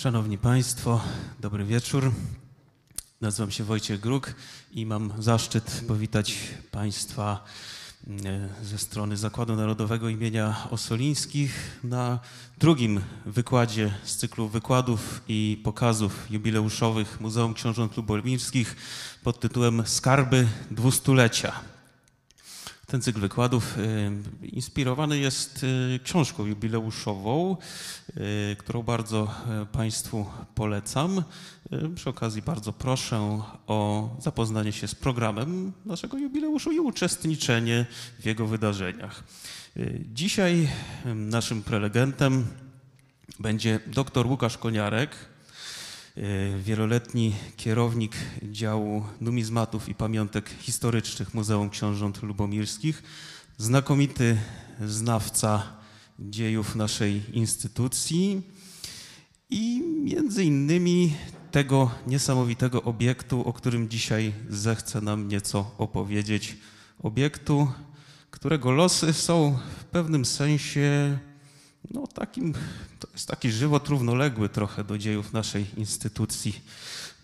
Szanowni Państwo, dobry wieczór. Nazywam się Wojciech Gruk i mam zaszczyt powitać Państwa mm, ze strony Zakładu Narodowego imienia Osolińskich na drugim wykładzie z cyklu wykładów i pokazów jubileuszowych Muzeum Książąt Lubomirskich pod tytułem Skarby Dwustulecia. Ten cykl wykładów y, inspirowany jest y, książką jubileuszową, y, którą bardzo Państwu polecam. Przy okazji bardzo proszę o zapoznanie się z programem naszego jubileuszu i uczestniczenie w jego wydarzeniach. Dzisiaj naszym prelegentem będzie dr Łukasz Koniarek, E, wieloletni kierownik działu numizmatów i pamiątek historycznych Muzeum Książąt Lubomirskich, znakomity znawca dziejów naszej instytucji i między innymi tego niesamowitego obiektu, o którym dzisiaj zechce nam nieco opowiedzieć. Obiektu, którego losy są w pewnym sensie no, takim to jest taki żywot równoległy trochę do dziejów naszej instytucji.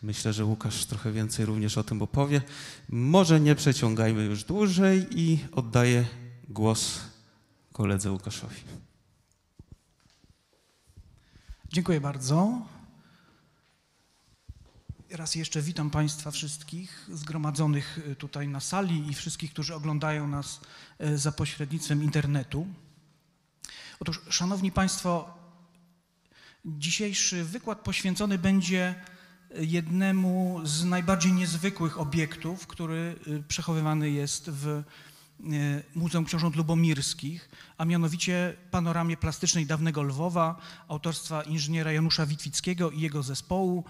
Myślę, że Łukasz trochę więcej również o tym opowie. Może nie przeciągajmy już dłużej i oddaję głos koledze Łukaszowi. Dziękuję bardzo. Raz jeszcze witam Państwa wszystkich zgromadzonych e, tutaj na sali i wszystkich, którzy oglądają nas e, za pośrednictwem internetu. Otóż, Szanowni Państwo, Dzisiejszy wykład poświęcony będzie e, jednemu z najbardziej niezwykłych obiektów, który e, przechowywany jest w e, Muzeum Książąt Lubomirskich, a mianowicie panoramie plastycznej dawnego Lwowa autorstwa inżyniera Janusza Witwickiego i jego zespołu,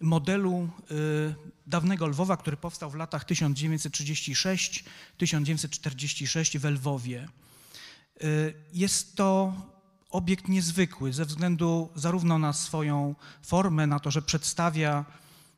modelu dawnego Lwowa, który powstał w latach 1936-1946 w Lwowie. Jest to obiekt niezwykły ze względu zarówno na swoją formę, na to, że przedstawia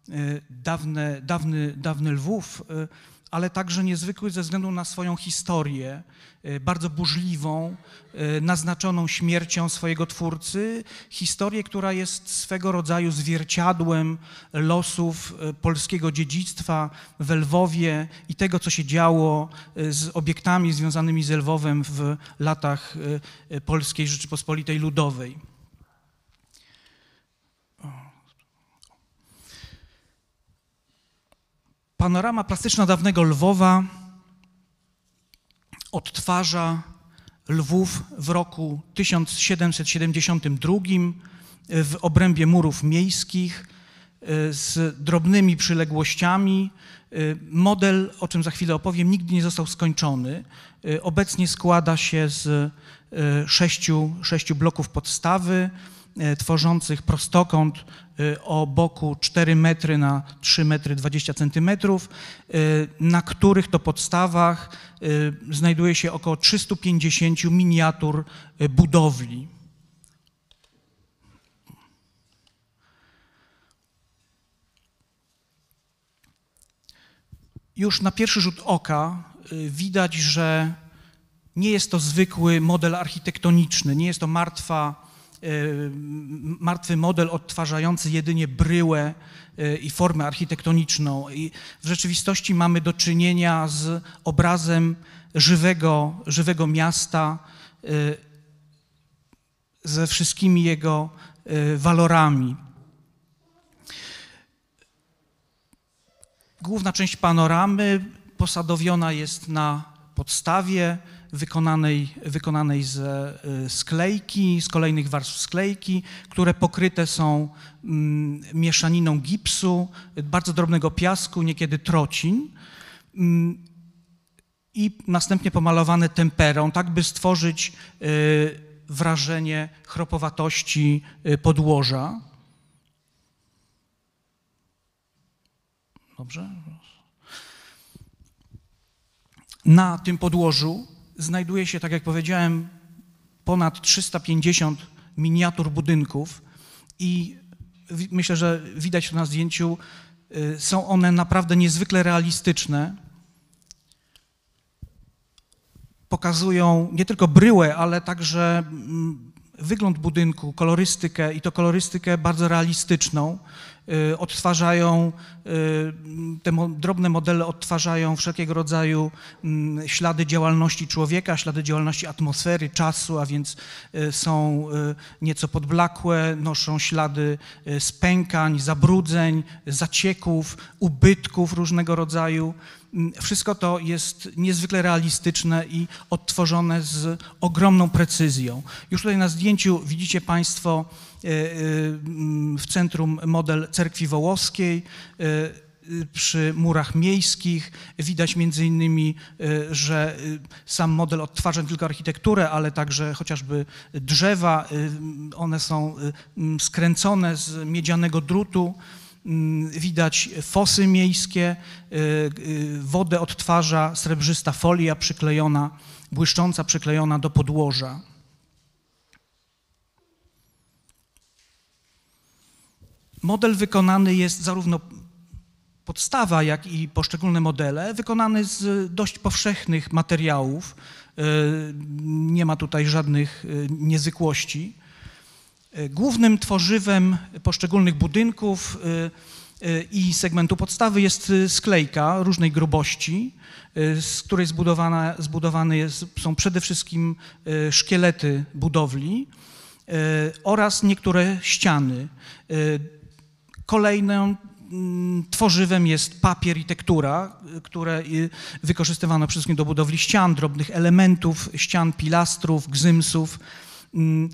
y, dawne, dawny, dawny Lwów, y, ale także niezwykły ze względu na swoją historię, e, bardzo burzliwą, e, naznaczoną śmiercią swojego twórcy, historię, która jest swego rodzaju zwierciadłem losów e, polskiego dziedzictwa w Lwowie i tego, co się działo z obiektami związanymi z Lwowem w latach Polskiej Rzeczypospolitej Ludowej. Panorama plastyczna dawnego Lwowa odtwarza Lwów w roku 1772 w obrębie murów miejskich y, z drobnymi przyległościami. Y, model, o czym za chwilę opowiem, nigdy nie został skończony. Y, obecnie składa się z sześciu, sześciu bloków podstawy, E, tworzących prostokąt e, o boku 4 metry na 3 metry 20 centymetrów, e, na których to podstawach znajduje się około 350 miniatur budowli. Już na pierwszy rzut oka widać, że nie jest to zwykły model architektoniczny, nie jest to martwa martwy model odtwarzający jedynie bryłę y, i formę architektoniczną. I w rzeczywistości mamy do czynienia z obrazem żywego, żywego miasta, y, ze wszystkimi jego y, walorami. Główna część panoramy posadowiona jest na podstawie wykonanej, wykonanej ze sklejki, z kolejnych warstw sklejki, które pokryte są mm, mieszaniną gipsu, bardzo drobnego piasku, niekiedy trocin mm, i następnie pomalowane temperą, tak by stworzyć e, wrażenie chropowatości e, podłoża. Dobrze? Na tym podłożu znajduje się, tak jak powiedziałem, ponad 350 miniatur budynków i myślę, że widać to na zdjęciu, y, są one naprawdę niezwykle realistyczne. Pokazują nie tylko bryłę, ale także mm, wygląd budynku, kolorystykę i to kolorystykę bardzo realistyczną, Y, odtwarzają, y, te drobne modele odtwarzają wszelkiego rodzaju mm, ślady działalności człowieka, ślady działalności atmosfery, czasu, a więc y, są nieco podblakłe, noszą ślady spękań, zabrudzeń, zacieków, ubytków różnego rodzaju. Mm, wszystko to jest niezwykle realistyczne i odtworzone z ogromną precyzją. Już tutaj na zdjęciu widzicie Państwo e, e, mm, w centrum model cerkwi wołoskiej e, przy murach miejskich. Widać między innymi, że sam model odtwarza nie tylko architekturę, ale także chociażby drzewa. One są skręcone z miedzianego drutu. Mm, widać fosy miejskie, e, e, wodę odtwarza srebrzysta folia przyklejona, błyszcząca przyklejona do podłoża. Model wykonany jest zarówno podstawa, jak i poszczególne modele, wykonany z dość powszechnych materiałów. E, nie ma tutaj żadnych niezwykłości. E, głównym tworzywem poszczególnych budynków e, e, i segmentu podstawy jest sklejka różnej grubości, z której zbudowana, zbudowane jest, są przede wszystkim szkielety budowli oraz niektóre ściany. Kolejnym tworzywem jest papier i tektura, które wykorzystywano przede wszystkim do budowli ścian, drobnych elementów, ścian, pilastrów, gzymsów. Mm,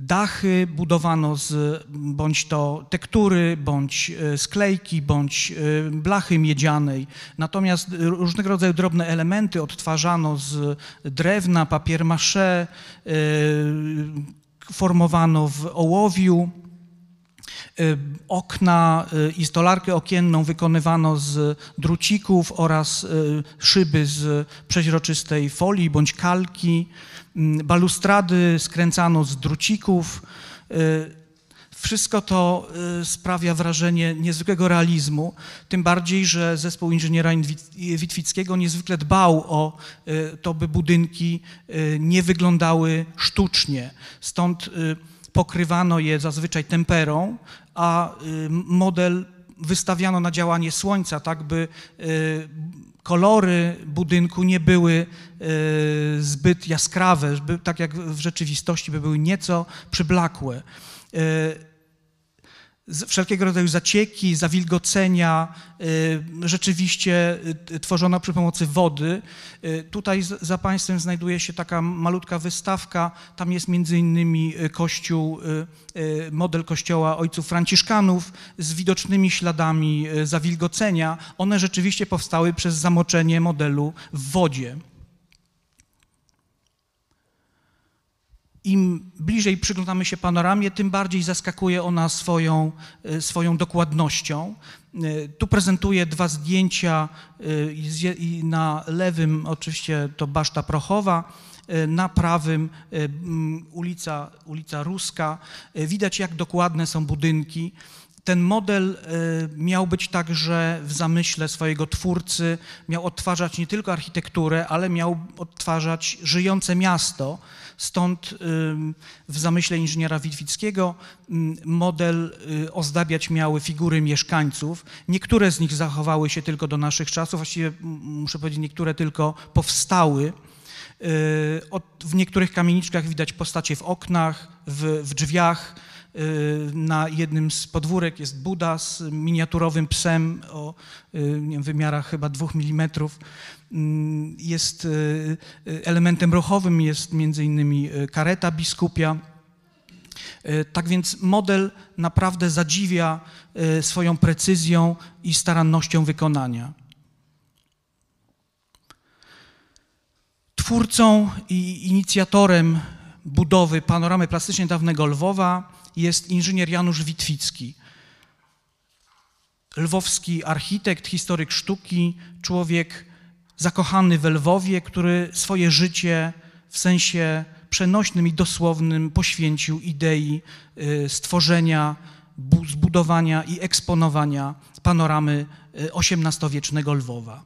Dachy budowano z bądź to tektury, bądź e, sklejki, bądź e, blachy miedzianej. Natomiast różnego rodzaju drobne elementy odtwarzano z drewna, papier maché, e, formowano w ołowiu. Okna i stolarkę okienną wykonywano z drucików oraz szyby z przeźroczystej folii bądź kalki. Mm, balustrady skręcano z drucików. Y, wszystko to y, sprawia wrażenie niezwykłego realizmu, tym bardziej, że zespół inżyniera Witwickiego niezwykle dbał o y, to, by budynki nie wyglądały sztucznie. Stąd pokrywano je zazwyczaj temperą, a model wystawiano na działanie słońca, tak by kolory budynku nie były e, zbyt jaskrawe, tak jak w rzeczywistości by były nieco przyblakłe. E, wszelkiego rodzaju zacieki, zawilgocenia, y, rzeczywiście y, tworzono przy pomocy wody. Y, tutaj za państwem znajduje się taka malutka wystawka, tam jest między innymi kościół, model kościoła ojców franciszkanów z widocznymi śladami zawilgocenia. One rzeczywiście powstały przez zamoczenie modelu w wodzie. im bliżej przyglądamy się panoramie, tym bardziej zaskakuje ona swoją, e, swoją dokładnością. E, tu prezentuję dwa zdjęcia, e, na lewym oczywiście to Baszta Prochowa, na prawym ulica, ulica Ruska. Widać jak dokładne są budynki. Ten model miał być także w zamyśle swojego twórcy, miał odtwarzać nie tylko architekturę, ale miał odtwarzać żyjące miasto – Stąd w zamyśle inżyniera Witwickiego model y, ozdabiać miały figury mieszkańców. Niektóre z nich zachowały się tylko do naszych czasów, właściwie muszę powiedzieć, niektóre tylko powstały. Y, w niektórych kamieniczkach widać postacie w oknach, w, w drzwiach, Y, na jednym z podwórek jest Buda z miniaturowym psem o y, wiem, wymiarach chyba dwóch milimetrów. Y, jest elementem ruchowym, jest między innymi kareta biskupia. Tak więc model naprawdę zadziwia swoją precyzją i starannością wykonania. Twórcą i inicjatorem budowy panoramy plastycznej dawnego Lwowa jest inżynier Janusz Witwicki. Lwowski architekt, historyk sztuki, człowiek zakochany we Lwowie, który swoje życie w sensie przenośnym i dosłownym poświęcił idei y, stworzenia, zbudowania i eksponowania panoramy XVIII-wiecznego y, Lwowa.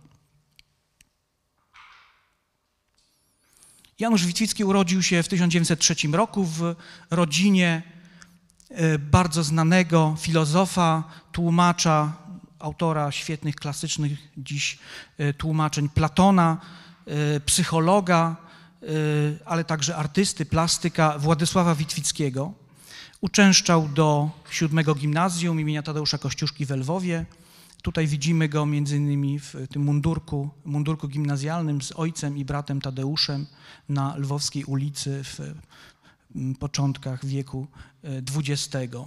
Janusz Witwicki urodził się w 1903 roku w rodzinie E, bardzo znanego filozofa, tłumacza, autora świetnych, klasycznych dziś e, tłumaczeń Platona, e, psychologa, ale także artysty, plastyka Władysława Witwickiego. Uczęszczał do siódmego gimnazjum imienia Tadeusza Kościuszki w Lwowie. Tutaj widzimy go między innymi w tym mundurku, mundurku gimnazjalnym z ojcem i bratem Tadeuszem na Lwowskiej ulicy w Mm, początkach wieku XX. E,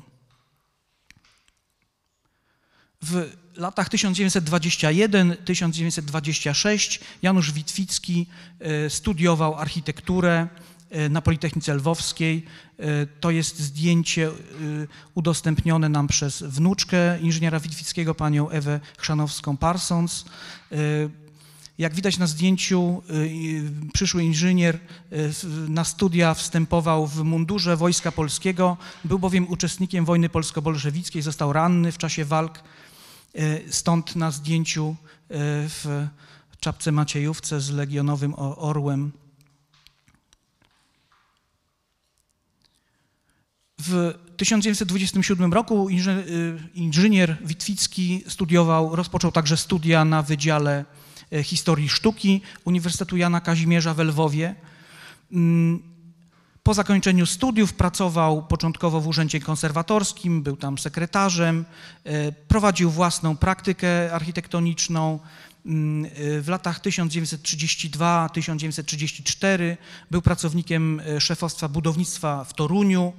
w latach 1921-1926 Janusz Witwicki e, studiował architekturę e, na Politechnice Lwowskiej. To jest zdjęcie udostępnione nam przez wnuczkę inżyniera Witwickiego, panią Ewę Chrzanowską-Parsons. Jak widać na zdjęciu, y, y, przyszły inżynier y, na studia wstępował w mundurze Wojska Polskiego, był bowiem uczestnikiem wojny polsko-bolszewickiej, został ranny w czasie walk, stąd na zdjęciu w czapce Maciejówce z legionowym orłem. W 1927 roku inżynier Witwicki studiował, rozpoczął także studia na Wydziale E, historii Sztuki Uniwersytetu Jana Kazimierza w Lwowie. Mm, po zakończeniu studiów pracował początkowo w urzędzie konserwatorskim, był tam sekretarzem, e, prowadził własną praktykę architektoniczną. Mm, e, w latach 1932-1934 był pracownikiem szefostwa budownictwa w Toruniu,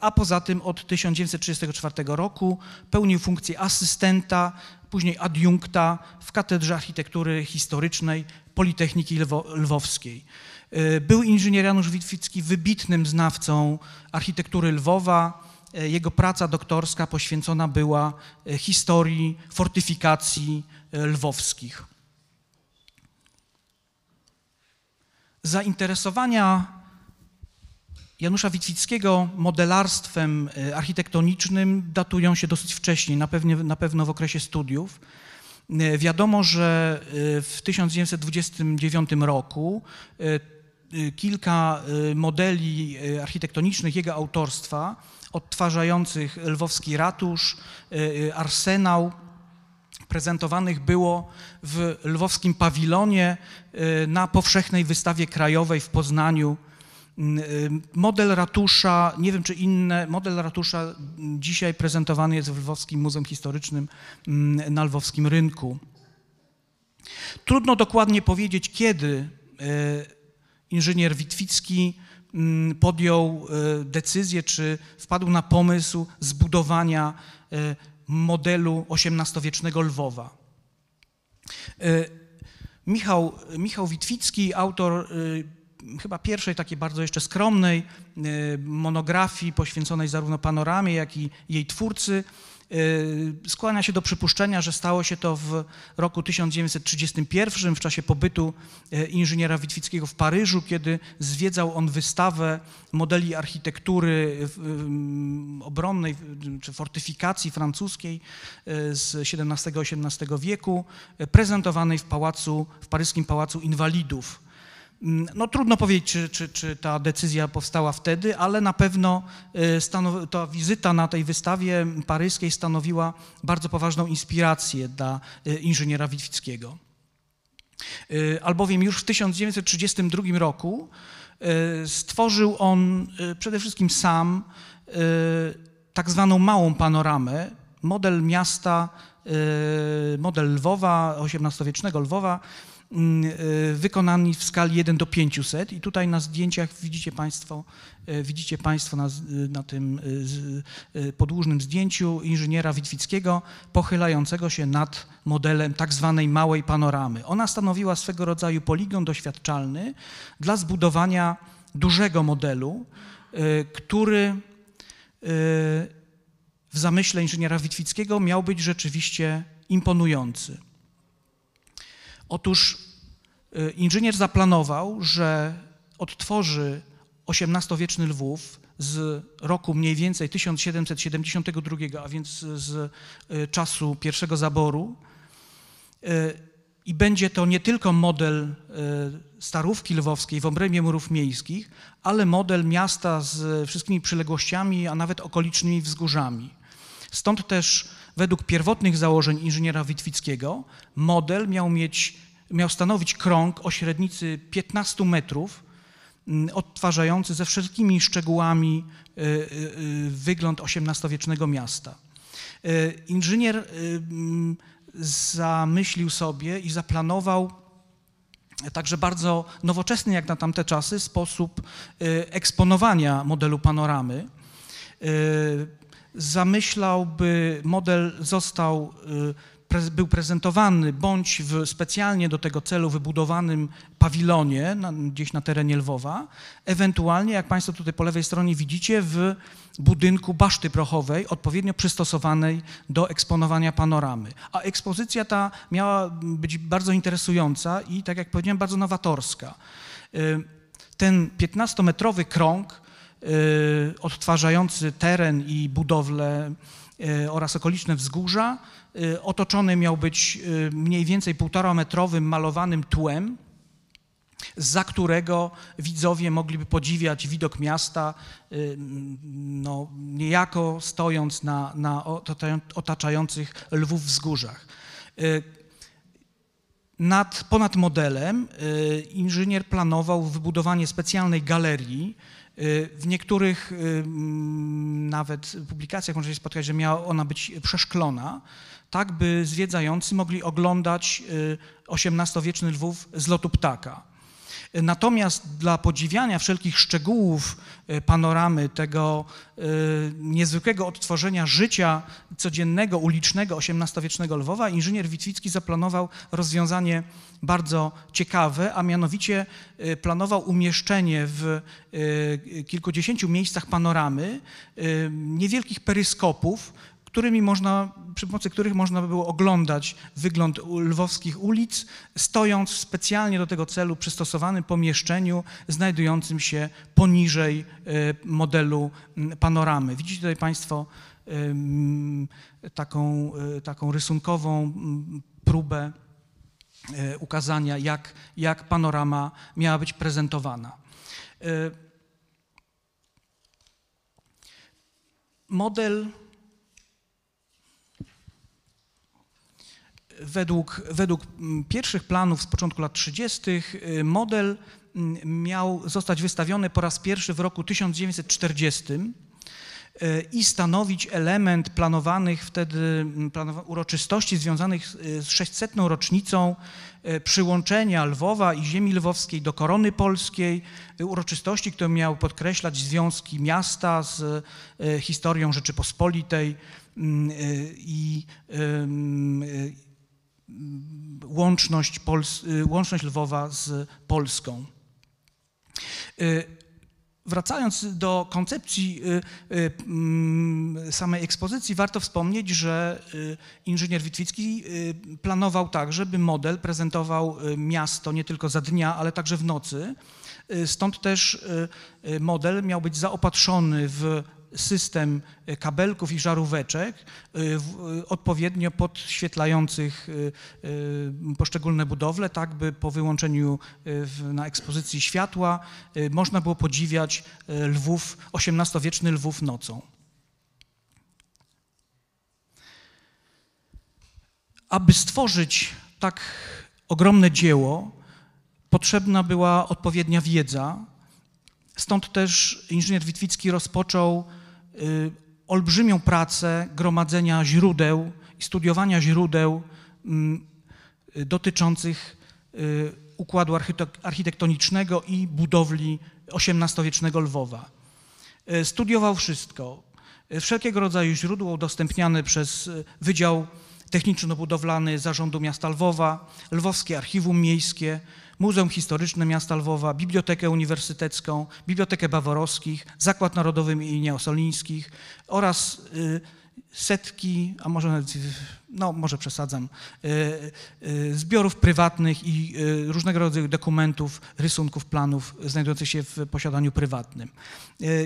a poza tym od 1934 roku pełnił funkcję asystenta później adiunkta w Katedrze Architektury Historycznej Politechniki Lwo Lwowskiej. E, był inżynier Janusz Witwicki wybitnym znawcą architektury Lwowa. E, jego praca doktorska poświęcona była e, historii fortyfikacji lwowskich. Zainteresowania Janusza Wicickiego modelarstwem e, architektonicznym datują się dosyć wcześnie, na, na pewno w okresie studiów. E, wiadomo, że e, w 1929 roku kilka modeli architektonicznych jego autorstwa, odtwarzających lwowski ratusz, arsenał, prezentowanych było w lwowskim pawilonie na powszechnej wystawie krajowej w Poznaniu Mm, y, model ratusza, nie wiem czy inne, model ratusza dzisiaj prezentowany jest w Lwowskim Muzeum Historycznym mm, na Lwowskim Rynku. Trudno dokładnie powiedzieć, kiedy y, inżynier Witwicki mm, podjął y, decyzję, czy wpadł na pomysł zbudowania modelu XVIII-wiecznego Lwowa. Michał, Michał Witwicki, autor chyba pierwszej takiej bardzo jeszcze skromnej y, monografii poświęconej zarówno panoramie, jak i jej twórcy. Y, skłania się do przypuszczenia, że stało się to w roku 1931 w czasie pobytu y, inżyniera Witwickiego w Paryżu, kiedy zwiedzał on wystawę modeli architektury obronnej czy fortyfikacji francuskiej z XVII-XVIII wieku, prezentowanej w, pałacu, w paryskim Pałacu Inwalidów. Mm, no trudno powiedzieć, czy, czy, czy, ta decyzja powstała wtedy, ale na pewno y, stanow... ta wizyta na tej wystawie paryskiej stanowiła bardzo poważną inspirację dla y, inżyniera Witwickiego. Y, albowiem już w 1932 roku stworzył on przede wszystkim sam tak zwaną małą panoramę, model miasta, model Lwowa, XVIII-wiecznego Lwowa, Mm, e, wykonani w skali 1 do 500 i tutaj na zdjęciach widzicie Państwo, e, widzicie państwo na, na tym e, podłużnym zdjęciu inżyniera Witwickiego pochylającego się nad modelem tak zwanej małej panoramy. Ona stanowiła swego rodzaju poligon doświadczalny dla zbudowania dużego modelu, który w zamyśle inżyniera Witwickiego miał być rzeczywiście imponujący. Otóż e, inżynier zaplanował, że odtworzy XVIII-wieczny Lwów z roku mniej więcej 1772, a więc z e, czasu pierwszego zaboru. E, I będzie to nie tylko model starówki lwowskiej w obrębie murów miejskich, ale model miasta z wszystkimi przyległościami, a nawet okolicznymi wzgórzami. Stąd też Według pierwotnych założeń inżyniera Witwickiego model miał, mieć, miał stanowić krąg o średnicy 15 metrów, mm, odtwarzający ze wszelkimi szczegółami e, e, e, wygląd XVIII-wiecznego miasta. Inżynier mm, zamyślił sobie i zaplanował także bardzo nowoczesny jak na tamte czasy sposób eksponowania modelu panoramy zamyślał, by model został, y, był prezentowany bądź w specjalnie do tego celu wybudowanym pawilonie na, gdzieś na terenie Lwowa, ewentualnie, jak Państwo tutaj po lewej stronie widzicie, w budynku baszty prochowej, odpowiednio przystosowanej do eksponowania panoramy. A ekspozycja ta miała być bardzo interesująca i, tak jak powiedziałem, bardzo nowatorska. Y, ten 15-metrowy krąg Y, odtwarzający teren i budowle y, oraz okoliczne wzgórza. Y, otoczony miał być mniej więcej półtorometrowym malowanym tłem, za którego widzowie mogliby podziwiać widok miasta, no, niejako stojąc na, na otaczających lwów wzgórzach. Nad, ponad modelem inżynier planował wybudowanie specjalnej galerii, Y, w niektórych y, mm, nawet publikacjach można się spotkać, że miała ona być przeszklona, tak by zwiedzający mogli oglądać XVIII-wieczny y, Lwów z lotu ptaka. Natomiast dla podziwiania wszelkich szczegółów e, panoramy tego e, niezwykłego odtworzenia życia codziennego, ulicznego XVIII-wiecznego Lwowa, inżynier Witwicki zaplanował rozwiązanie bardzo ciekawe, a mianowicie e, planował umieszczenie w kilkudziesięciu miejscach panoramy niewielkich peryskopów, którymi można, przy pomocy których można by było oglądać wygląd lwowskich ulic, stojąc w specjalnie do tego celu przystosowanym pomieszczeniu znajdującym się poniżej e, modelu panoramy. Widzicie tutaj Państwo taką, e, taką rysunkową próbę e, ukazania, jak, jak panorama miała być prezentowana. Model Według, według mm, pierwszych planów z początku lat 30. Y, model mm, miał zostać wystawiony po raz pierwszy w roku 1940 y, i stanowić element planowanych wtedy mm, planowa uroczystości związanych z 600. Y, rocznicą przyłączenia Lwowa i ziemi lwowskiej do korony polskiej, uroczystości, które miały podkreślać związki miasta z historią Rzeczypospolitej i, i łączność, Pols y, łączność Lwowa z Polską. Y, wracając do koncepcji y, mm, samej ekspozycji, warto wspomnieć, że inżynier Witwicki planował tak, żeby model prezentował miasto nie tylko za dnia, ale także w nocy. Stąd też model miał być zaopatrzony w system e, kabelków i żaróweczek e, e, odpowiednio podświetlających poszczególne budowle, tak by po wyłączeniu na ekspozycji światła można było podziwiać Lwów, XVIII-wieczny Lwów nocą. Aby stworzyć tak ogromne dzieło, potrzebna była odpowiednia wiedza, Stąd też inżynier Witwicki rozpoczął Y, olbrzymią pracę gromadzenia źródeł i studiowania źródeł mm, y, dotyczących y, układu architektonicznego i budowli XVIII-wiecznego Lwowa. Studiował wszystko. Wszelkiego rodzaju źródło udostępniane przez Wydział Techniczno-Budowlany Zarządu Miasta Lwowa, Lwowskie Archiwum Miejskie, Muzeum Historyczne Miasta Lwowa, Bibliotekę Uniwersytecką, Bibliotekę Baworowskich, Zakład Narodowy im. Osolińskich oraz y, setki, a może no może przesadzam, e, e, zbiorów prywatnych i e, różnego rodzaju dokumentów, rysunków, planów znajdujących się w posiadaniu prywatnym.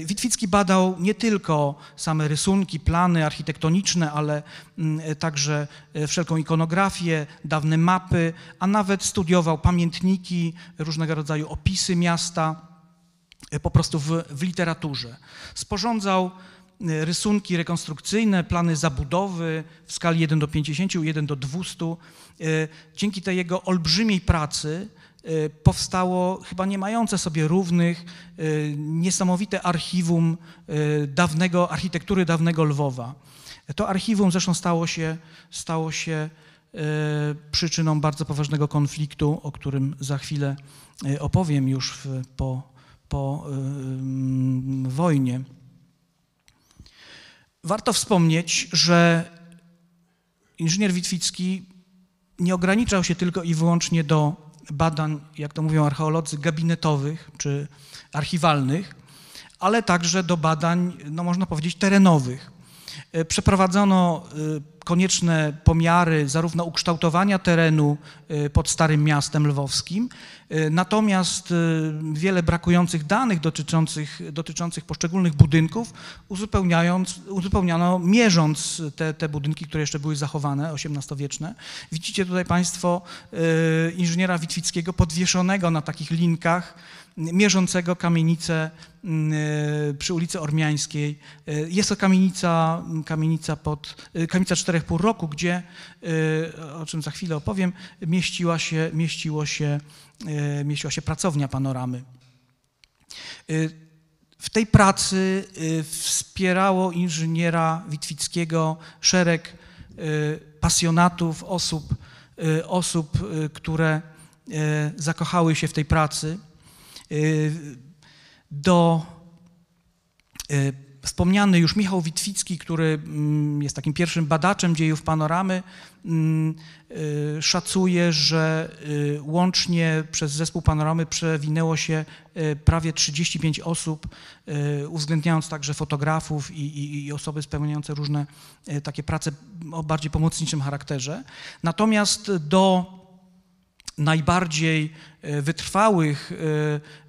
Witwicki badał nie tylko same rysunki, plany architektoniczne, ale mm, także wszelką ikonografię, dawne mapy, a nawet studiował pamiętniki, różnego rodzaju opisy miasta, po prostu w, w literaturze. Sporządzał rysunki rekonstrukcyjne, plany zabudowy w skali 1 do 50, 1 do 200. E, dzięki tej jego olbrzymiej pracy e, powstało chyba nie mające sobie równych e, niesamowite archiwum dawnego, architektury dawnego Lwowa. To archiwum zresztą stało się, stało się przyczyną bardzo poważnego konfliktu, o którym za chwilę opowiem już w, po, po mm, wojnie. Warto wspomnieć, że inżynier Witwicki nie ograniczał się tylko i wyłącznie do badań, jak to mówią archeolodzy, gabinetowych czy archiwalnych, ale także do badań, no można powiedzieć, terenowych. E, przeprowadzono e, konieczne pomiary zarówno ukształtowania terenu y, pod Starym Miastem Lwowskim, y, natomiast y, wiele brakujących danych dotyczących, dotyczących poszczególnych budynków uzupełniając, uzupełniano mierząc te, te budynki, które jeszcze były zachowane, XVIII-wieczne. Widzicie tutaj Państwo inżyniera Witwickiego podwieszonego na takich linkach, mierzącego kamienicę mm, e, przy ulicy Ormiańskiej. E, jest to kamienica, mm, kamienica, pod, e, kamienica 4,5 roku, gdzie, o czym za chwilę opowiem, mieściła się, mieściło się, mieściła się pracownia panoramy. W tej pracy wspierało inżyniera Witwickiego szereg pasjonatów, osób, osób które zakochały się w tej pracy. Y, do y, wspomniany już Michał Witwicki, który mm, jest takim pierwszym badaczem dziejów panoramy, mm, y, szacuje, że łącznie przez zespół panoramy przewinęło się prawie 35 osób, uwzględniając także fotografów i, i, i osoby spełniające różne takie prace o bardziej pomocniczym charakterze. Natomiast do najbardziej e, wytrwałych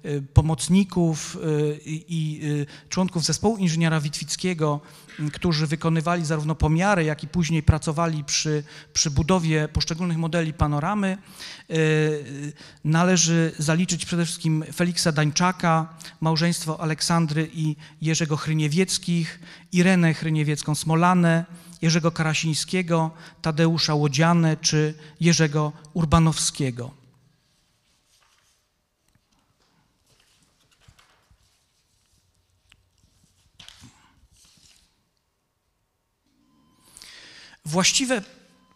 e, e, pomocników i członków zespołu inżyniera Witwickiego, którzy wykonywali zarówno pomiary, jak i później pracowali przy, przy budowie poszczególnych modeli panoramy, należy zaliczyć przede wszystkim Feliksa Dańczaka, małżeństwo Aleksandry i Jerzego Chryniewieckich, Irenę Chryniewiecką-Smolanę, Jerzego Karasińskiego, Tadeusza Łodziane czy Jerzego Urbanowskiego. Właściwe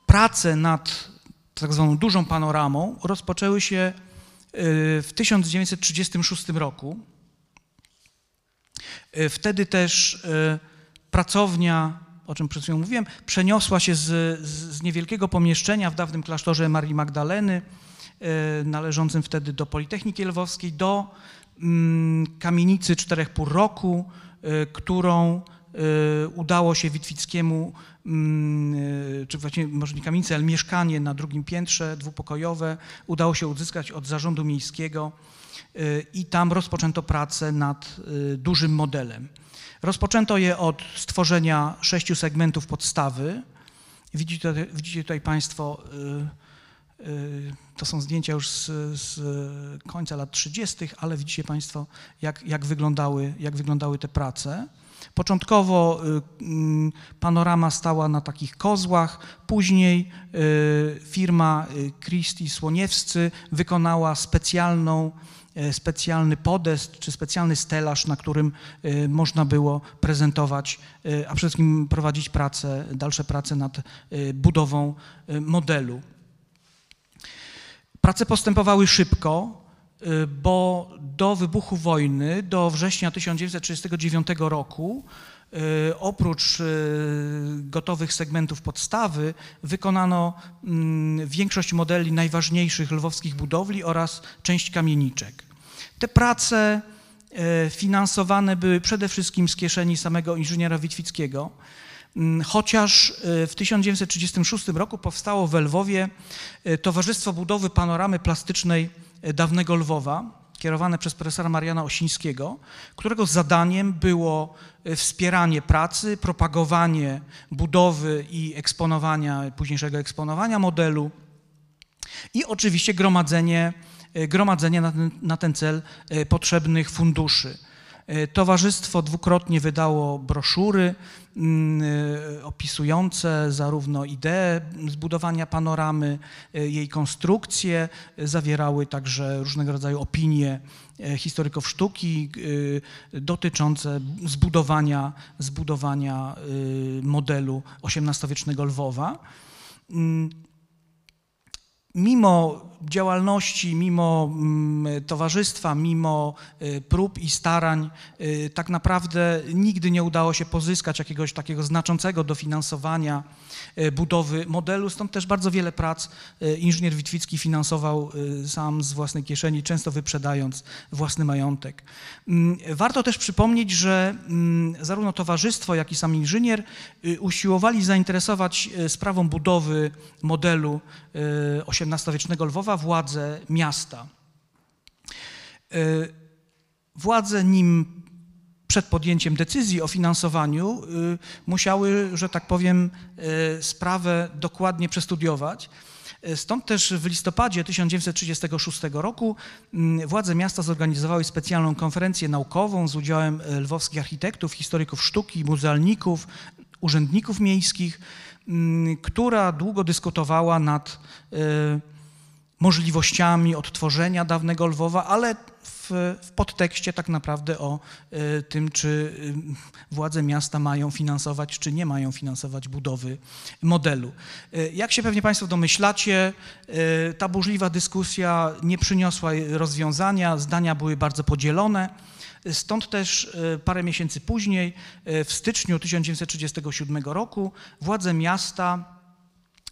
prace nad tak zwaną dużą panoramą rozpoczęły się y, w 1936 roku. Y, wtedy też y, pracownia o czym przed chwilą mówiłem, przeniosła się z, z niewielkiego pomieszczenia w dawnym klasztorze Marii Magdaleny, e, należącym wtedy do Politechniki Lwowskiej, do mm, kamienicy Czterech Pół Roku, e, którą e, udało się Witwickiemu, mm, czy właśnie może nie kamienicę, ale mieszkanie na drugim piętrze, dwupokojowe, udało się uzyskać od zarządu miejskiego i tam rozpoczęto pracę nad dużym modelem. Rozpoczęto je od stworzenia sześciu segmentów podstawy. Widzicie tutaj, widzicie tutaj Państwo, y, y, to są zdjęcia już z, z końca lat 30., ale widzicie Państwo, jak, jak, wyglądały, jak wyglądały te prace. Początkowo y, mm, panorama stała na takich kozłach, później firma Christie Słoniewscy wykonała specjalną E, specjalny podest czy specjalny stelaż, na którym e, można było prezentować, e, a przede wszystkim prowadzić pracę, dalsze prace nad budową modelu. Prace postępowały szybko, bo do wybuchu wojny, do września 1939 roku, oprócz gotowych segmentów podstawy wykonano mm, większość modeli najważniejszych lwowskich budowli oraz część kamieniczek. Te prace e, finansowane były przede wszystkim z kieszeni samego inżyniera Witwickiego, mm, chociaż e, w 1936 roku powstało w Lwowie e, Towarzystwo Budowy Panoramy Plastycznej dawnego Lwowa, kierowane przez profesora Mariana Osińskiego, którego zadaniem było wspieranie pracy, propagowanie budowy i eksponowania, późniejszego eksponowania modelu i oczywiście gromadzenie E, gromadzenia na ten, na ten cel e, potrzebnych funduszy. E, towarzystwo dwukrotnie wydało broszury mm, opisujące zarówno ideę zbudowania panoramy, jej konstrukcję, zawierały także różnego rodzaju opinie historyków sztuki dotyczące zbudowania, zbudowania modelu XVIII-wiecznego Lwowa. Mm, mimo działalności, mimo mm, towarzystwa, mimo y, prób i starań, y, tak naprawdę nigdy nie udało się pozyskać jakiegoś takiego znaczącego dofinansowania y, budowy modelu, stąd też bardzo wiele prac inżynier Witwicki finansował sam z własnej kieszeni, często wyprzedając własny majątek. Mm, warto też przypomnieć, że mm, zarówno towarzystwo, jak i sam inżynier usiłowali zainteresować sprawą budowy modelu XVIII-wiecznego Lwowa władze władzę miasta. E, władze nim przed podjęciem decyzji o finansowaniu e, musiały, że tak powiem, e, sprawę dokładnie przestudiować. Stąd też w listopadzie 1936 roku mm, władze miasta zorganizowały specjalną konferencję naukową z udziałem lwowskich architektów, historyków sztuki, muzealników, urzędników miejskich, mm, która długo dyskutowała nad możliwościami odtworzenia dawnego Lwowa, ale w, w podtekście tak naprawdę o y, tym, czy y, władze miasta mają finansować, czy nie mają finansować budowy modelu. Y, jak się pewnie Państwo domyślacie, ta burzliwa dyskusja nie przyniosła rozwiązania, zdania były bardzo podzielone. Stąd też parę miesięcy później, w styczniu 1937 roku, władze miasta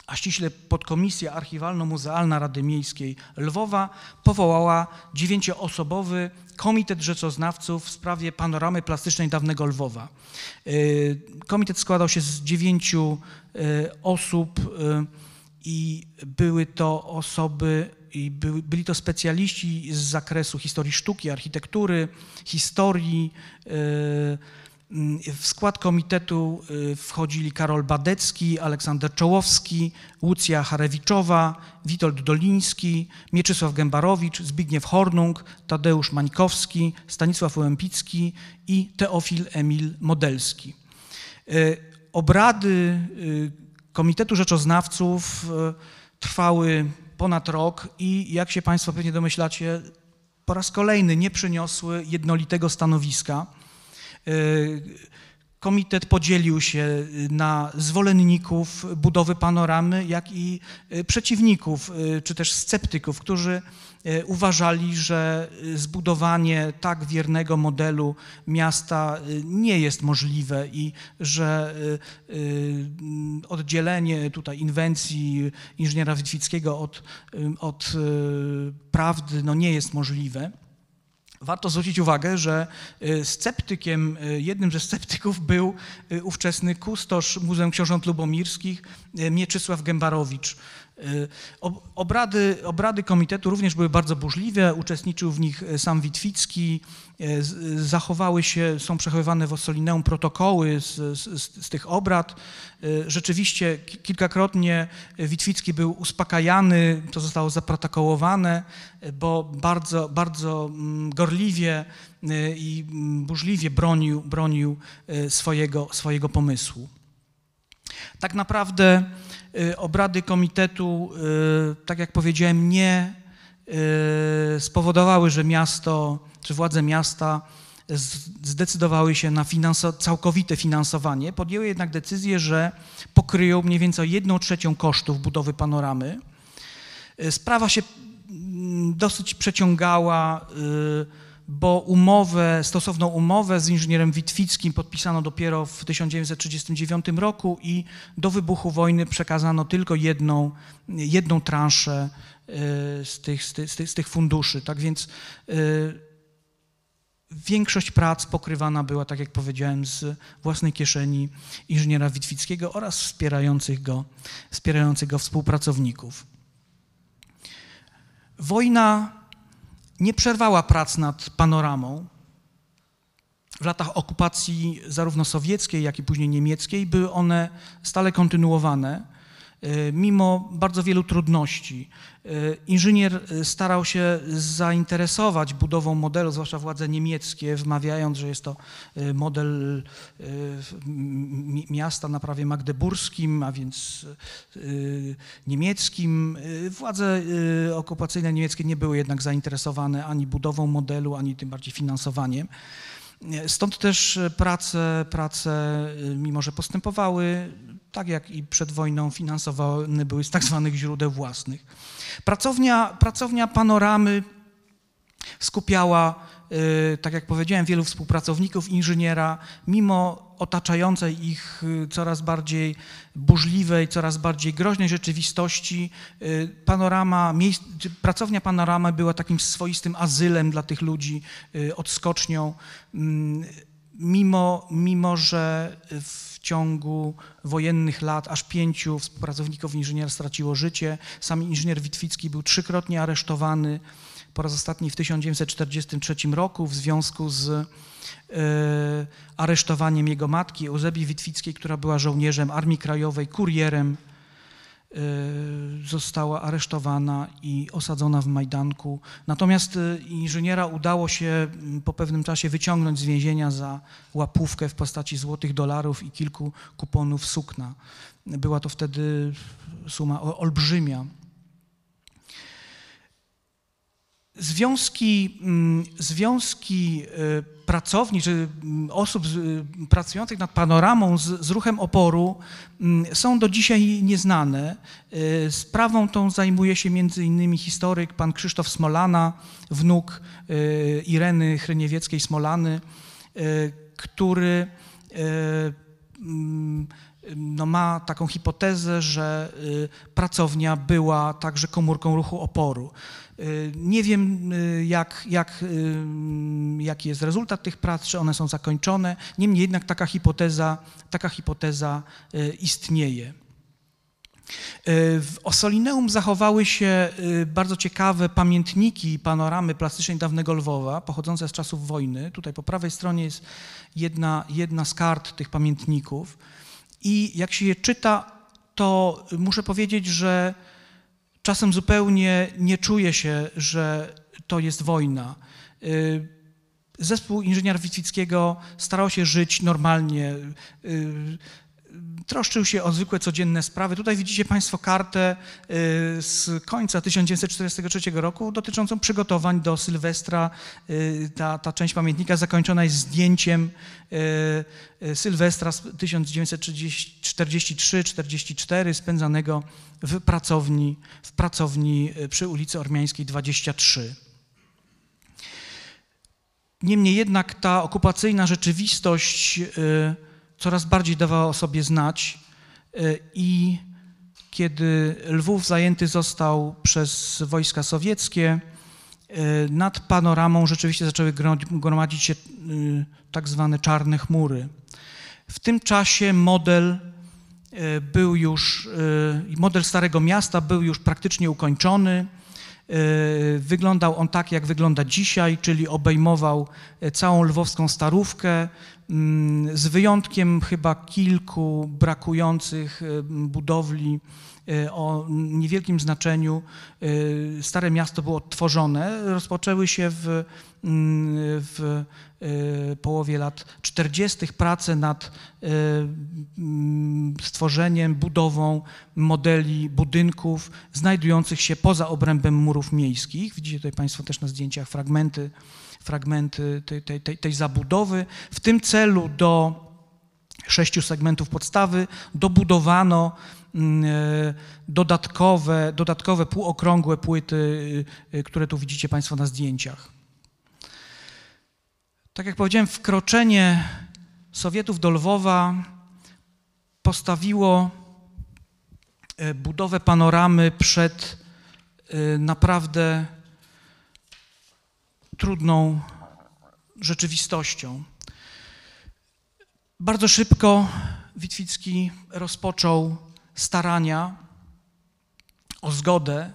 a ściśle podkomisja archiwalno-muzealna Rady Miejskiej Lwowa powołała dziewięcioosobowy Komitet Rzeczoznawców w sprawie panoramy plastycznej dawnego Lwowa. Y, komitet składał się z dziewięciu y, osób y, i były to osoby i by, byli to specjaliści z zakresu historii sztuki, architektury, historii, Mm, w skład komitetu y, wchodzili Karol Badecki, Aleksander Czołowski, Łucja Harewiczowa, Witold Doliński, Mieczysław Gębarowicz, Zbigniew Hornung, Tadeusz Mańkowski, Stanisław Łępicki i Teofil Emil Modelski. Y, obrady y, Komitetu Rzeczoznawców trwały ponad rok i jak się Państwo pewnie domyślacie, po raz kolejny nie przyniosły jednolitego stanowiska. E, komitet podzielił się e, na zwolenników budowy panoramy, jak i e, przeciwników, czy też sceptyków, którzy uważali, że zbudowanie tak wiernego modelu miasta nie jest możliwe i że oddzielenie tutaj inwencji inżyniera Witwickiego od, od prawdy no nie jest możliwe warto zwrócić uwagę, że y, sceptykiem, y, jednym ze sceptyków był y, ówczesny kustosz Muzeum Książąt Lubomirskich Mieczysław Gębarowicz. Y, obrady, obrady komitetu również były bardzo burzliwe, uczestniczył w nich e, sam Witwicki, e, e, zachowały się, są przechowywane w Ossolineum protokoły z, z, z, tych obrad. Rzeczywiście kilkakrotnie Witwicki był uspokajany, to zostało zaprotokołowane, bo bardzo, bardzo mm, gorliwie i mm, burzliwie bronił, bronił swojego, swojego pomysłu. Tak naprawdę Y, obrady komitetu, y, tak jak powiedziałem, nie y, spowodowały, że miasto czy władze miasta zdecydowały się na finanso całkowite finansowanie. Podjęły jednak decyzję, że pokryją mniej więcej jedną trzecią kosztów budowy panoramy. Sprawa się mm, dosyć przeciągała. Yy, bo umowę, stosowną umowę z inżynierem Witwickim podpisano dopiero w 1939 roku i do wybuchu wojny przekazano tylko jedną, jedną transzę e, z tych, z, z tych funduszy. Tak więc e, większość prac pokrywana była, tak jak powiedziałem, z własnej kieszeni inżyniera Witwickiego oraz wspierających go, wspierających go współpracowników. Wojna nie przerwała prac nad panoramą. W latach okupacji zarówno sowieckiej, jak i później niemieckiej były one stale kontynuowane E, mimo bardzo wielu trudności. E, inżynier e, starał się zainteresować budową modelu, zwłaszcza władze niemieckie, wmawiając, że jest to model miasta na prawie magdeburskim, a więc niemieckim. Władze okupacyjne niemieckie nie były jednak zainteresowane ani budową modelu, ani tym bardziej finansowaniem. Stąd też prace, prace, mimo że postępowały, tak jak i przed wojną finansowane były z tak zwanych źródeł własnych. Pracownia, pracownia Panoramy skupiała, y, tak jak powiedziałem, wielu współpracowników inżyniera, mimo otaczającej ich y, coraz bardziej burzliwej, coraz bardziej groźnej rzeczywistości. Y, Panorama, pracownia Panorama była takim swoistym azylem dla tych ludzi, odskocznią, mm, mimo, mimo że w ciągu wojennych lat aż pięciu współpracowników inżyniera straciło życie. Sam inżynier Witwicki był trzykrotnie aresztowany, po raz ostatni w 1943 roku w związku z y, aresztowaniem jego matki, Eusebii Witwickiej, która była żołnierzem Armii Krajowej, kurierem Y, została aresztowana i osadzona w Majdanku. Natomiast y, inżyniera udało się mm, po pewnym czasie wyciągnąć z więzienia za łapówkę w postaci złotych dolarów i kilku kuponów sukna. Była to wtedy suma olbrzymia. Związki, mm, związki e, pracowni, czy mm, osób e, pracujących nad panoramą z, z, ruchem oporu mm, są do dzisiaj nieznane. E, sprawą tą zajmuje się między innymi historyk pan Krzysztof Smolana, wnuk Ireny Chryniewieckiej-Smolany, który no, ma taką hipotezę, że pracownia była także komórką ruchu oporu. Y, nie wiem, y, jak, jak, y, jaki jest rezultat tych prac, czy one są zakończone. Niemniej jednak taka hipoteza, taka hipoteza istnieje. W Osolineum zachowały się bardzo ciekawe pamiętniki i panoramy plastycznej dawnego Lwowa, pochodzące z czasów wojny. Tutaj po prawej stronie jest jedna, jedna z kart tych pamiętników. I jak się je czyta, to muszę powiedzieć, że Czasem zupełnie nie czuję się, że to jest wojna. Y, zespół inżyniera wicickiego starał się żyć normalnie, y, troszczył się o zwykłe codzienne sprawy. Tutaj widzicie Państwo kartę y, z końca 1943 roku dotyczącą przygotowań do Sylwestra. Y, ta, ta część pamiętnika zakończona jest zdjęciem y, Sylwestra 1943-44 spędzanego w pracowni, w pracowni przy ulicy Ormiańskiej 23. Niemniej jednak ta okupacyjna rzeczywistość coraz bardziej dawała o sobie znać e, i kiedy Lwów zajęty został przez wojska sowieckie, e, nad panoramą rzeczywiście zaczęły gromadzić się e, tak zwane czarne chmury. W tym czasie model był już, model Starego Miasta był już praktycznie ukończony. Wyglądał on tak, jak wygląda dzisiaj, czyli obejmował całą lwowską starówkę, Mm, z wyjątkiem chyba kilku brakujących e, budowli e, o niewielkim znaczeniu, e, Stare Miasto było odtworzone. Rozpoczęły się w, mm, w połowie lat 40. prace nad mm, stworzeniem, budową modeli budynków znajdujących się poza obrębem murów miejskich. Widzicie tutaj Państwo też na zdjęciach fragmenty fragmenty tej, tej, tej, tej zabudowy. W tym celu do sześciu segmentów podstawy dobudowano mm, e, dodatkowe, dodatkowe półokrągłe płyty, e, e, które tu widzicie Państwo na zdjęciach. Tak jak powiedziałem, wkroczenie Sowietów do Lwowa postawiło budowę panoramy przed naprawdę trudną rzeczywistością. Bardzo szybko Witwicki rozpoczął starania o zgodę,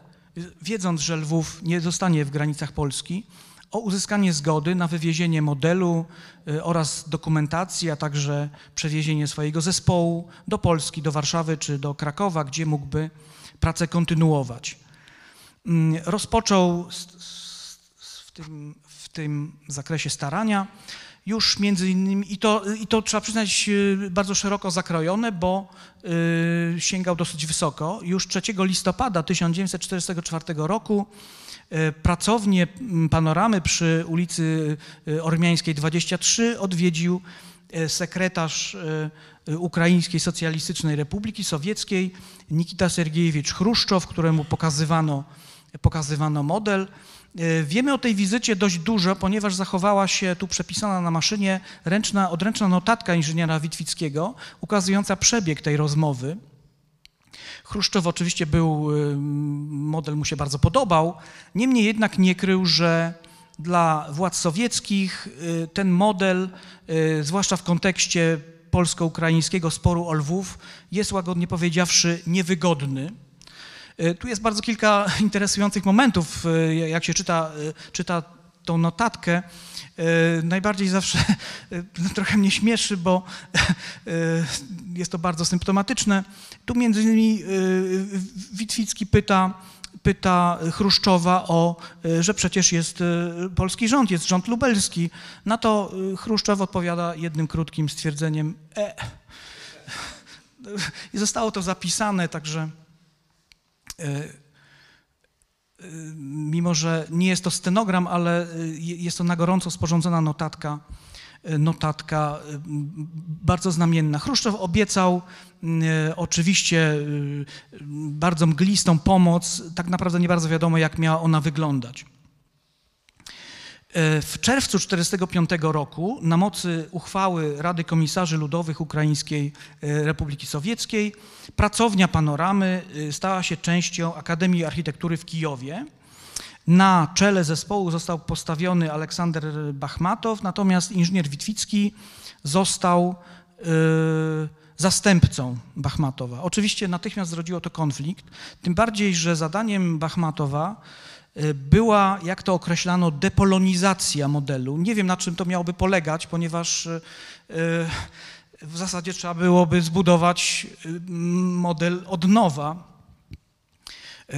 wiedząc, że Lwów nie zostanie w granicach Polski, o uzyskanie zgody na wywiezienie modelu y, oraz dokumentacji, a także przewiezienie swojego zespołu do Polski, do Warszawy czy do Krakowa, gdzie mógłby pracę kontynuować. Mm, rozpoczął tym, w tym zakresie starania. Już między innymi, i to, i to trzeba przyznać y, bardzo szeroko zakrojone, bo y, sięgał dosyć wysoko. Już 3 listopada 1944 roku y, pracownię Panoramy przy ulicy y, Ormiańskiej 23 odwiedził y, sekretarz Ukraińskiej Socjalistycznej Republiki Sowieckiej Nikita Sergiejewicz Chruszczow, któremu pokazywano, pokazywano model. E, wiemy o tej wizycie dość dużo, ponieważ zachowała się tu przepisana na maszynie ręczna, odręczna notatka inżyniera Witwickiego, ukazująca przebieg tej rozmowy. Chruszczow oczywiście był, e, model mu się bardzo podobał, niemniej jednak nie krył, że dla władz sowieckich e, ten model, zwłaszcza w kontekście polsko-ukraińskiego sporu o Lwów, jest łagodnie powiedziawszy niewygodny. E, tu jest bardzo kilka interesujących momentów, e, jak się czyta, e, czyta tą notatkę. Najbardziej zawsze no, trochę mnie śmieszy, bo jest to bardzo symptomatyczne. Tu między innymi Witwicki pyta, pyta Chruszczowa o, że przecież jest polski rząd, jest rząd lubelski. Na to Chruszczow odpowiada jednym krótkim stwierdzeniem e. I zostało to zapisane, także... Y, y, mimo że nie jest to scenogram, ale y, jest to na gorąco sporządzona notatka, notatka bardzo znamienna. Chruszczow obiecał oczywiście bardzo mglistą pomoc, tak naprawdę nie bardzo wiadomo, jak miała ona wyglądać. E, w czerwcu 1945 roku na mocy uchwały Rady Komisarzy Ludowych Ukraińskiej e, Republiki Sowieckiej pracownia Panoramy e, stała się częścią Akademii Architektury w Kijowie. Na czele zespołu został postawiony Aleksander Bachmatow, natomiast inżynier Witwicki został yy, zastępcą Bachmatowa. Oczywiście natychmiast zrodziło to konflikt, tym bardziej, że zadaniem Bachmatowa E, była, jak to określano, depolonizacja modelu. Nie wiem, na czym to miałoby polegać, ponieważ e, e, w zasadzie trzeba byłoby zbudować model od nowa,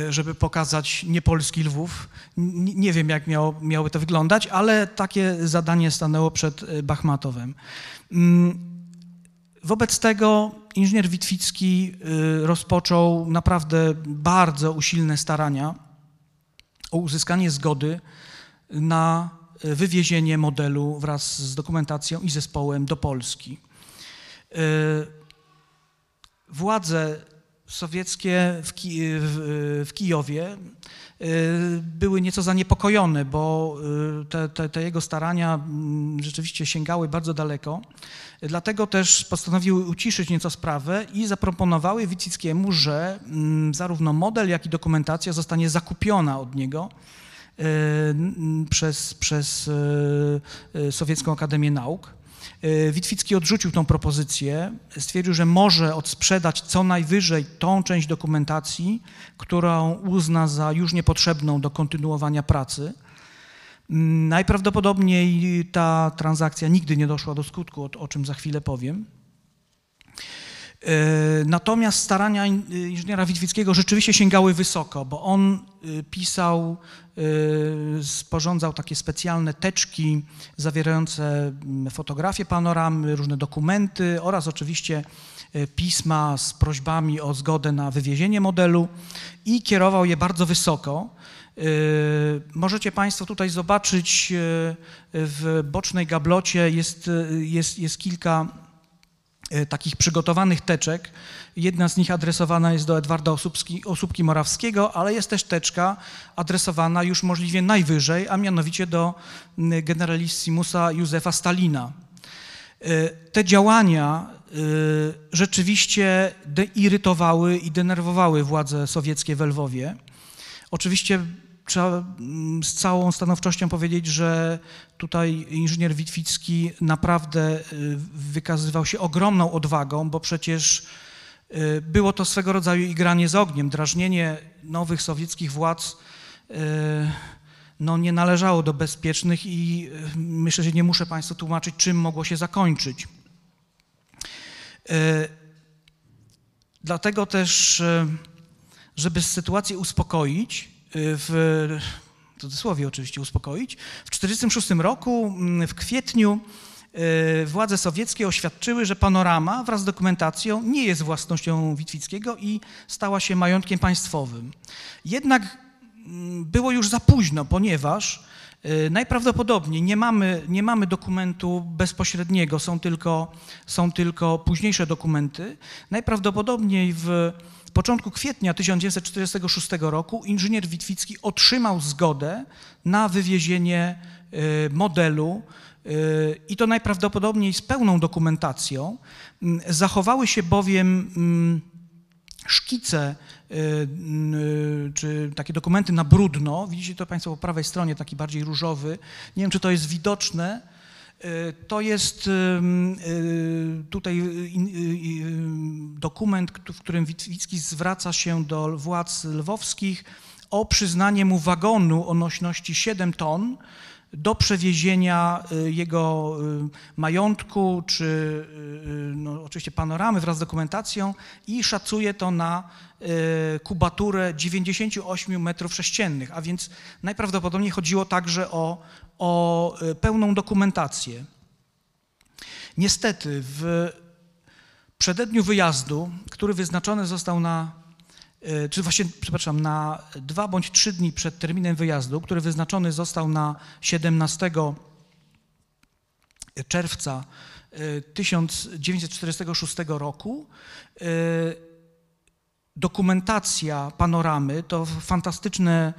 żeby pokazać niepolski Lwów. Nie wiem, jak miało, miałoby to wyglądać, ale takie zadanie stanęło przed Bachmatowem. Mm, wobec tego inżynier Witwicki rozpoczął naprawdę bardzo usilne starania o uzyskanie zgody na e, wywiezienie modelu wraz z dokumentacją i zespołem do Polski. E, władze sowieckie w, Ki e, w, w Kijowie były nieco zaniepokojone, bo te, te, te, jego starania mm, rzeczywiście sięgały bardzo daleko. Dlatego też postanowiły uciszyć nieco sprawę i zaproponowały Wicickiemu, że mm, zarówno model, jak i dokumentacja zostanie zakupiona od niego e, przez, przez e, e, Sowiecką Akademię Nauk. Witwicki odrzucił tą propozycję, stwierdził, że może odsprzedać co najwyżej tą część dokumentacji, którą uzna za już niepotrzebną do kontynuowania pracy. Najprawdopodobniej ta transakcja nigdy nie doszła do skutku, o, o czym za chwilę powiem. E, natomiast starania e, inżyniera Witwickiego rzeczywiście sięgały wysoko, bo on e, pisał, sporządzał takie specjalne teczki zawierające mm, fotografie panoramy, różne dokumenty oraz oczywiście pisma z prośbami o zgodę na wywiezienie modelu i kierował je bardzo wysoko. E, możecie Państwo tutaj zobaczyć e, w bocznej gablocie jest, e, jest, jest kilka takich przygotowanych teczek. Jedna z nich adresowana jest do Edwarda Osóbski, Osóbki Morawskiego, ale jest też teczka adresowana już możliwie najwyżej, a mianowicie do generalissimusa Józefa Stalina. Te działania rzeczywiście irytowały i denerwowały władze sowieckie w Lwowie. Oczywiście trzeba mm, z całą stanowczością powiedzieć, że tutaj inżynier Witwicki naprawdę y, wykazywał się ogromną odwagą, bo przecież y, było to swego rodzaju igranie z ogniem, drażnienie nowych sowieckich władz y, no, nie należało do bezpiecznych i myślę, że nie muszę Państwu tłumaczyć, czym mogło się zakończyć. Dlatego też, żeby sytuację uspokoić, w w cudzysłowie oczywiście uspokoić. W 1946 roku, mm, w kwietniu, e, władze sowieckie oświadczyły, że panorama wraz z dokumentacją nie jest własnością Witwickiego i stała się majątkiem państwowym. Jednak mm, było już za późno, ponieważ e, najprawdopodobniej nie mamy, nie mamy dokumentu bezpośredniego, są tylko, są tylko późniejsze dokumenty. Najprawdopodobniej w w początku kwietnia 1946 roku inżynier Witwicki otrzymał zgodę na wywiezienie y, modelu y, i to najprawdopodobniej z pełną dokumentacją. Mm, zachowały się bowiem mm, szkice y, czy takie dokumenty na brudno. Widzicie to Państwo po prawej stronie, taki bardziej różowy. Nie wiem, czy to jest widoczne, Y, to jest y, tutaj y, dokument, w którym Witwicki zwraca się do władz lwowskich o przyznanie mu wagonu o nośności 7 ton do przewiezienia jego majątku, czy no, oczywiście panoramy wraz z dokumentacją i szacuje to na kubaturę 98 metrów sześciennych, a więc najprawdopodobniej chodziło także o o e, pełną dokumentację. Niestety w przededniu wyjazdu, który wyznaczony został na, e, czy właśnie, przepraszam, na dwa bądź trzy dni przed terminem wyjazdu, który wyznaczony został na 17 czerwca 1946 e, roku, dokumentacja panoramy, to fantastyczne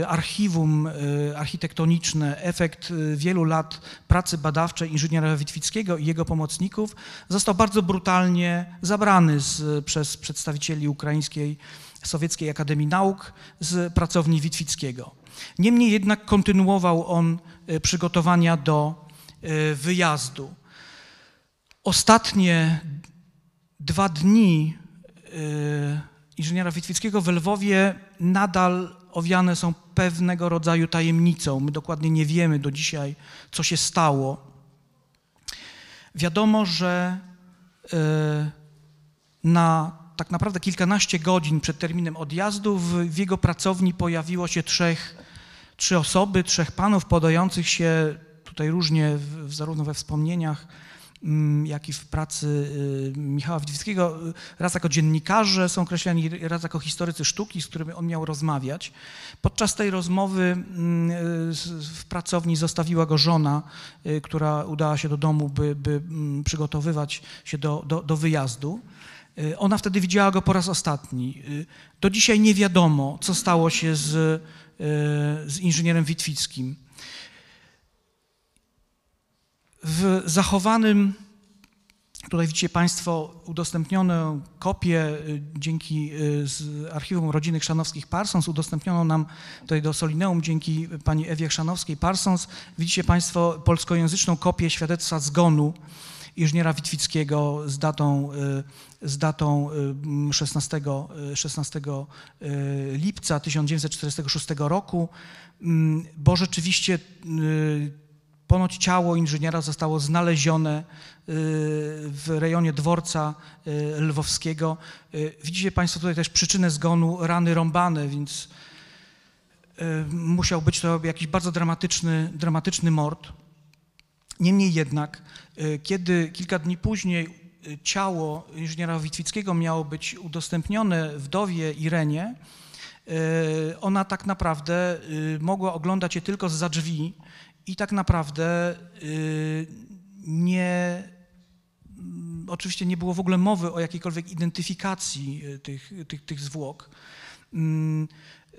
y, archiwum y, architektoniczne, efekt y, wielu lat pracy badawczej inżyniera Witwickiego i jego pomocników, został bardzo brutalnie zabrany z, przez przedstawicieli ukraińskiej Sowieckiej Akademii Nauk z pracowni Witwickiego. Niemniej jednak kontynuował on przygotowania do wyjazdu. Ostatnie dwa dni Y, inżyniera Witwickiego w Lwowie nadal owiane są pewnego rodzaju tajemnicą. My dokładnie nie wiemy do dzisiaj, co się stało. Wiadomo, że y, na tak naprawdę kilkanaście godzin przed terminem odjazdu w, w jego pracowni pojawiło się trzech, trzy osoby, trzech panów podających się tutaj różnie w, zarówno we wspomnieniach, Mm, jak i w pracy y, Michała Witwickiego, raz jako dziennikarze są określani, raz jako historycy sztuki, z którymi on miał rozmawiać. Podczas tej rozmowy mm, y, w pracowni zostawiła go żona, y, która udała się do domu, by, by mm, przygotowywać się do, do, do wyjazdu. Ona wtedy widziała go po raz ostatni. Do dzisiaj nie wiadomo, co stało się z, z inżynierem Witwickim w zachowanym, tutaj widzicie Państwo udostępnioną kopię y, dzięki y, z Archiwum Rodziny Chrzanowskich Parsons, udostępnioną nam tutaj do Solineum dzięki pani Ewie Chrzanowskiej Parsons. Widzicie Państwo polskojęzyczną kopię świadectwa zgonu inżyniera Witwickiego z datą, y, z datą 16, 16 lipca 1946 roku, mm, bo rzeczywiście Ponoć ciało inżyniera zostało znalezione y, w rejonie dworca y, lwowskiego. Y, widzicie Państwo tutaj też przyczynę zgonu, rany rąbane, więc musiał być to jakiś bardzo dramatyczny, dramatyczny mord. Niemniej jednak, kiedy kilka dni później ciało inżyniera Witwickiego miało być udostępnione wdowie Irenie, ona tak naprawdę mogła oglądać je tylko za drzwi i tak naprawdę y, nie, mm, oczywiście nie było w ogóle mowy o jakiejkolwiek identyfikacji y, tych, tych, tych zwłok. Mm,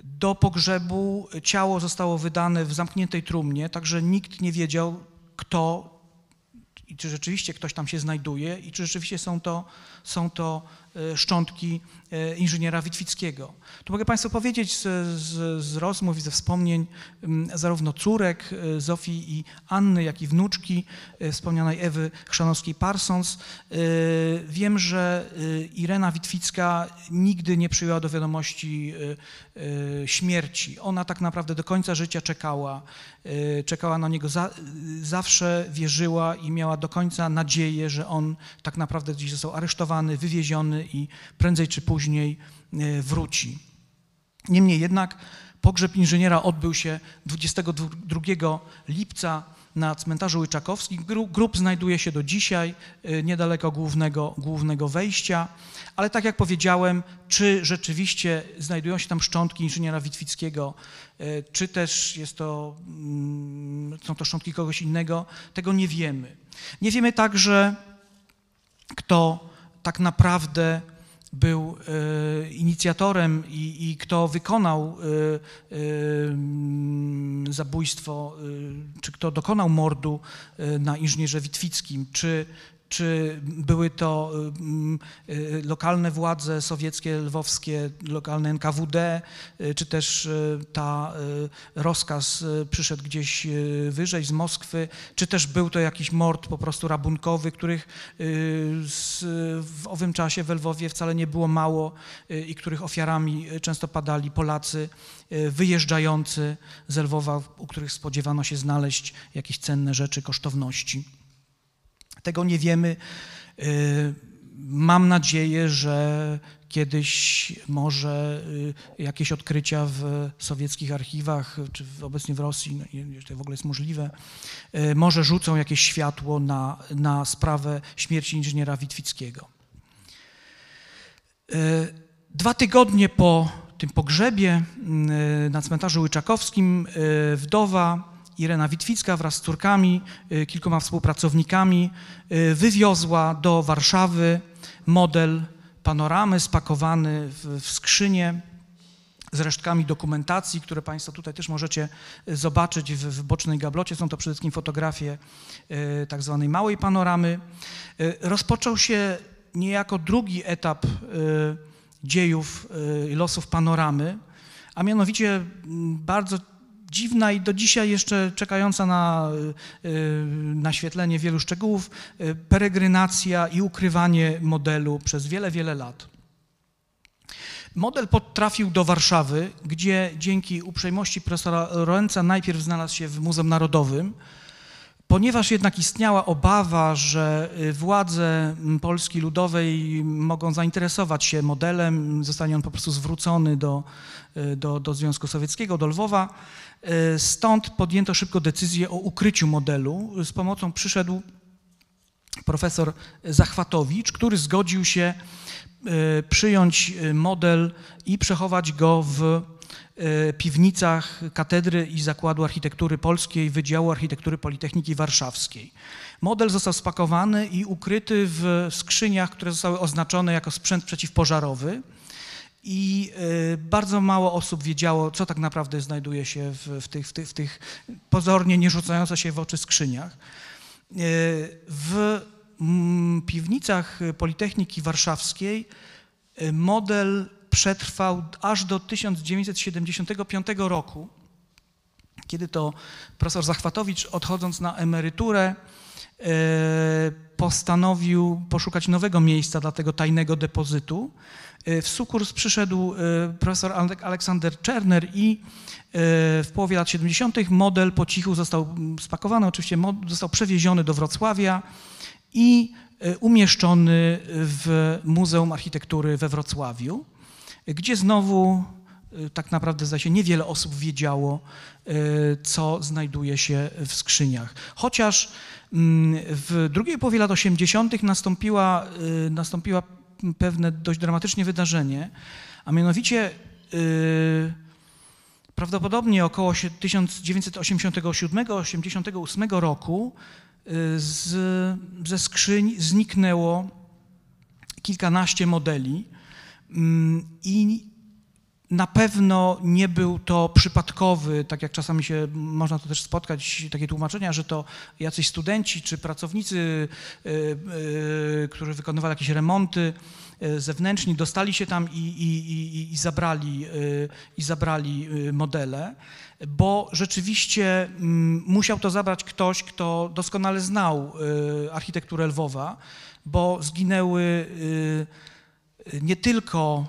do pogrzebu ciało zostało wydane w zamkniętej trumnie, także nikt nie wiedział, kto i czy rzeczywiście ktoś tam się znajduje i czy rzeczywiście są to, są to E, szczątki e, inżyniera Witwickiego. Tu mogę Państwu powiedzieć z, z, z rozmów i ze wspomnień zarówno córek e, Zofii i Anny, jak i wnuczki wspomnianej Ewy Chrzanowskiej-Parsons. Wiem, że Irena Witwicka nigdy nie przyjęła do wiadomości śmierci. Ona tak naprawdę do końca życia czekała, czekała na niego, za, zawsze wierzyła i miała do końca nadzieję, że on tak naprawdę gdzieś został aresztowany, wywieziony, i prędzej czy później e, wróci. Niemniej jednak pogrzeb inżyniera odbył się 22 lipca na cmentarzu Łyczakowskim. Grób znajduje się do dzisiaj e, niedaleko głównego, głównego wejścia, ale tak jak powiedziałem, czy rzeczywiście znajdują się tam szczątki inżyniera Witwickiego, e, czy też jest to, mm, są to szczątki kogoś innego, tego nie wiemy. Nie wiemy także, kto tak naprawdę był e, inicjatorem i, i kto wykonał e, e, zabójstwo, czy kto dokonał mordu na inżynierze Witwickim, czy czy były to y, mm, y, lokalne władze sowieckie, lwowskie, lokalne NKWD, y, czy też ta rozkaz przyszedł gdzieś wyżej z Moskwy, czy też był to jakiś mord po prostu rabunkowy, których w owym czasie w Lwowie wcale nie było mało i których ofiarami często padali Polacy wyjeżdżający z Lwowa, u których spodziewano się znaleźć jakieś cenne rzeczy, kosztowności. Tego nie wiemy. Y, mam nadzieję, że kiedyś może y, jakieś odkrycia w sowieckich archiwach, czy obecnie w Rosji, jeżeli no, to w ogóle jest możliwe, y, może rzucą jakieś światło na, na sprawę śmierci inżyniera Witwickiego. Dwa tygodnie po tym pogrzebie na cmentarzu łyczakowskim wdowa Irena Witwicka wraz z Turkami, y, kilkoma współpracownikami y, wywiozła do Warszawy model panoramy spakowany w, w skrzynie z resztkami dokumentacji, które Państwo tutaj też możecie y, zobaczyć w, w bocznej gablocie. Są to przede wszystkim fotografie tak zwanej małej panoramy. rozpoczął się niejako drugi etap dziejów i losów panoramy, a mianowicie mm, bardzo dziwna i do dzisiaj jeszcze czekająca na y, y, naświetlenie wielu szczegółów, y, peregrynacja i ukrywanie modelu przez wiele, wiele lat. Model podtrafił do Warszawy, gdzie dzięki uprzejmości profesora Roenca najpierw znalazł się w Muzeum Narodowym, Ponieważ jednak istniała obawa, że władze Polski Ludowej mogą zainteresować się modelem, zostanie on po prostu zwrócony do, do, do Związku Sowieckiego, do Lwowa, E, stąd podjęto szybko decyzję o ukryciu modelu. Z pomocą przyszedł profesor Zachwatowicz, który zgodził się e, przyjąć e, model i przechować go w piwnicach Katedry i Zakładu Architektury Polskiej Wydziału Architektury Politechniki Warszawskiej. Model został spakowany i ukryty w skrzyniach, które zostały oznaczone jako sprzęt przeciwpożarowy i e, bardzo mało osób wiedziało, co tak naprawdę znajduje się w, w, tych, w, tych, w tych pozornie nie się w oczy skrzyniach. E, w mm, piwnicach Politechniki Warszawskiej e, model przetrwał aż do 1975 roku, kiedy to profesor Zachwatowicz, odchodząc na emeryturę, postanowił poszukać nowego miejsca dla tego tajnego depozytu E, w sukurs przyszedł e, profesor Aleksander Czerner i e, w połowie lat 70. model po cichu został mm, spakowany, oczywiście został przewieziony do Wrocławia i umieszczony w Muzeum Architektury we Wrocławiu, gdzie znowu tak naprawdę zdaje się niewiele osób wiedziało, co znajduje się w skrzyniach. Chociaż mm, w drugiej połowie lat 80. nastąpiła, nastąpiła pewne dość dramatycznie wydarzenie, a mianowicie yy, prawdopodobnie około 1987-88 roku y, z, ze skrzyń zniknęło kilkanaście modeli mm, i na pewno nie był to przypadkowy, tak jak czasami się można to też spotkać, takie tłumaczenia, że to jacyś studenci czy pracownicy, y, y, y, którzy wykonywali jakieś remonty zewnętrzni, dostali się tam i, i, i, i zabrali, i zabrali modele, bo rzeczywiście mm, musiał to zabrać ktoś, kto doskonale znał architekturę Lwowa, bo zginęły nie tylko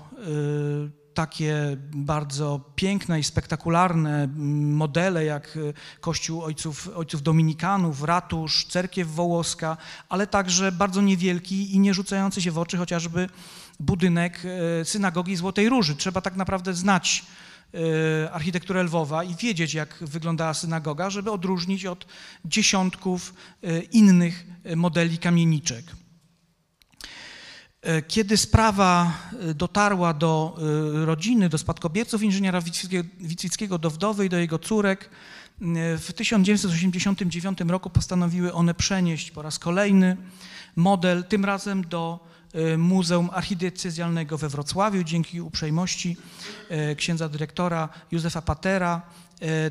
takie bardzo piękne i spektakularne mm, modele jak e, Kościół Ojców, Ojców Dominikanów, Ratusz, Cerkiew Wołoska, ale także bardzo niewielki i nie rzucający się w oczy chociażby budynek e, synagogi Złotej Róży. Trzeba tak naprawdę znać e, architekturę Lwowa i wiedzieć, jak wyglądała synagoga, żeby odróżnić od dziesiątków innych modeli kamieniczek. E, kiedy sprawa e, dotarła do e, rodziny, do spadkobierców inżyniera Wicwickiego, do wdowy i do jego córek, w 1989 roku postanowiły one przenieść po raz kolejny model, tym razem do Muzeum Archidiecezjalnego we Wrocławiu. Dzięki uprzejmości księdza dyrektora Józefa Patera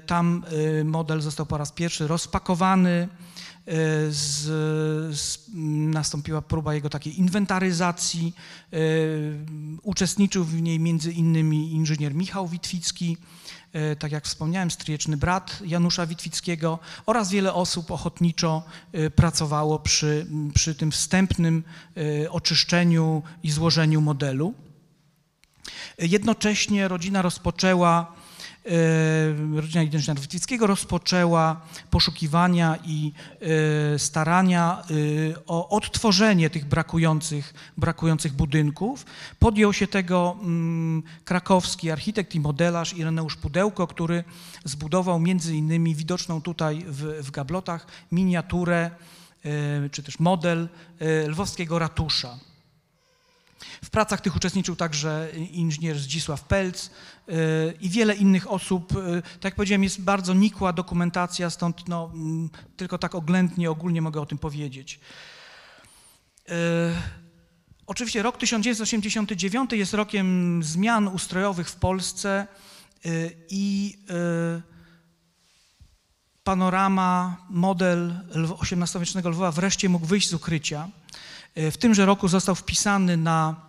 tam model został po raz pierwszy rozpakowany, E, z, z, nastąpiła próba jego takiej inwentaryzacji. E, uczestniczył w niej między innymi inżynier Michał Witwicki, e, tak jak wspomniałem, stryjeczny brat Janusza Witwickiego oraz wiele osób ochotniczo pracowało przy, przy tym wstępnym oczyszczeniu i złożeniu modelu. Jednocześnie rodzina rozpoczęła E, rodzina Identyczna Witwickiego rozpoczęła poszukiwania i e, starania e, o odtworzenie tych brakujących, brakujących budynków. Podjął się tego mm, krakowski architekt i modelarz Ireneusz Pudełko, który zbudował między innymi widoczną tutaj w, w gablotach miniaturę czy też model lwowskiego ratusza. W pracach tych uczestniczył także inżynier Zdzisław Pelc, i wiele innych osób. E, tak jak powiedziałem, jest bardzo nikła dokumentacja, stąd no, mm, tylko tak oględnie, ogólnie mogę o tym powiedzieć. E, oczywiście rok 1989 jest rokiem zmian ustrojowych w Polsce e, i panorama, model XVIII-wiecznego Lwowa wreszcie mógł wyjść z ukrycia. W tymże roku został wpisany na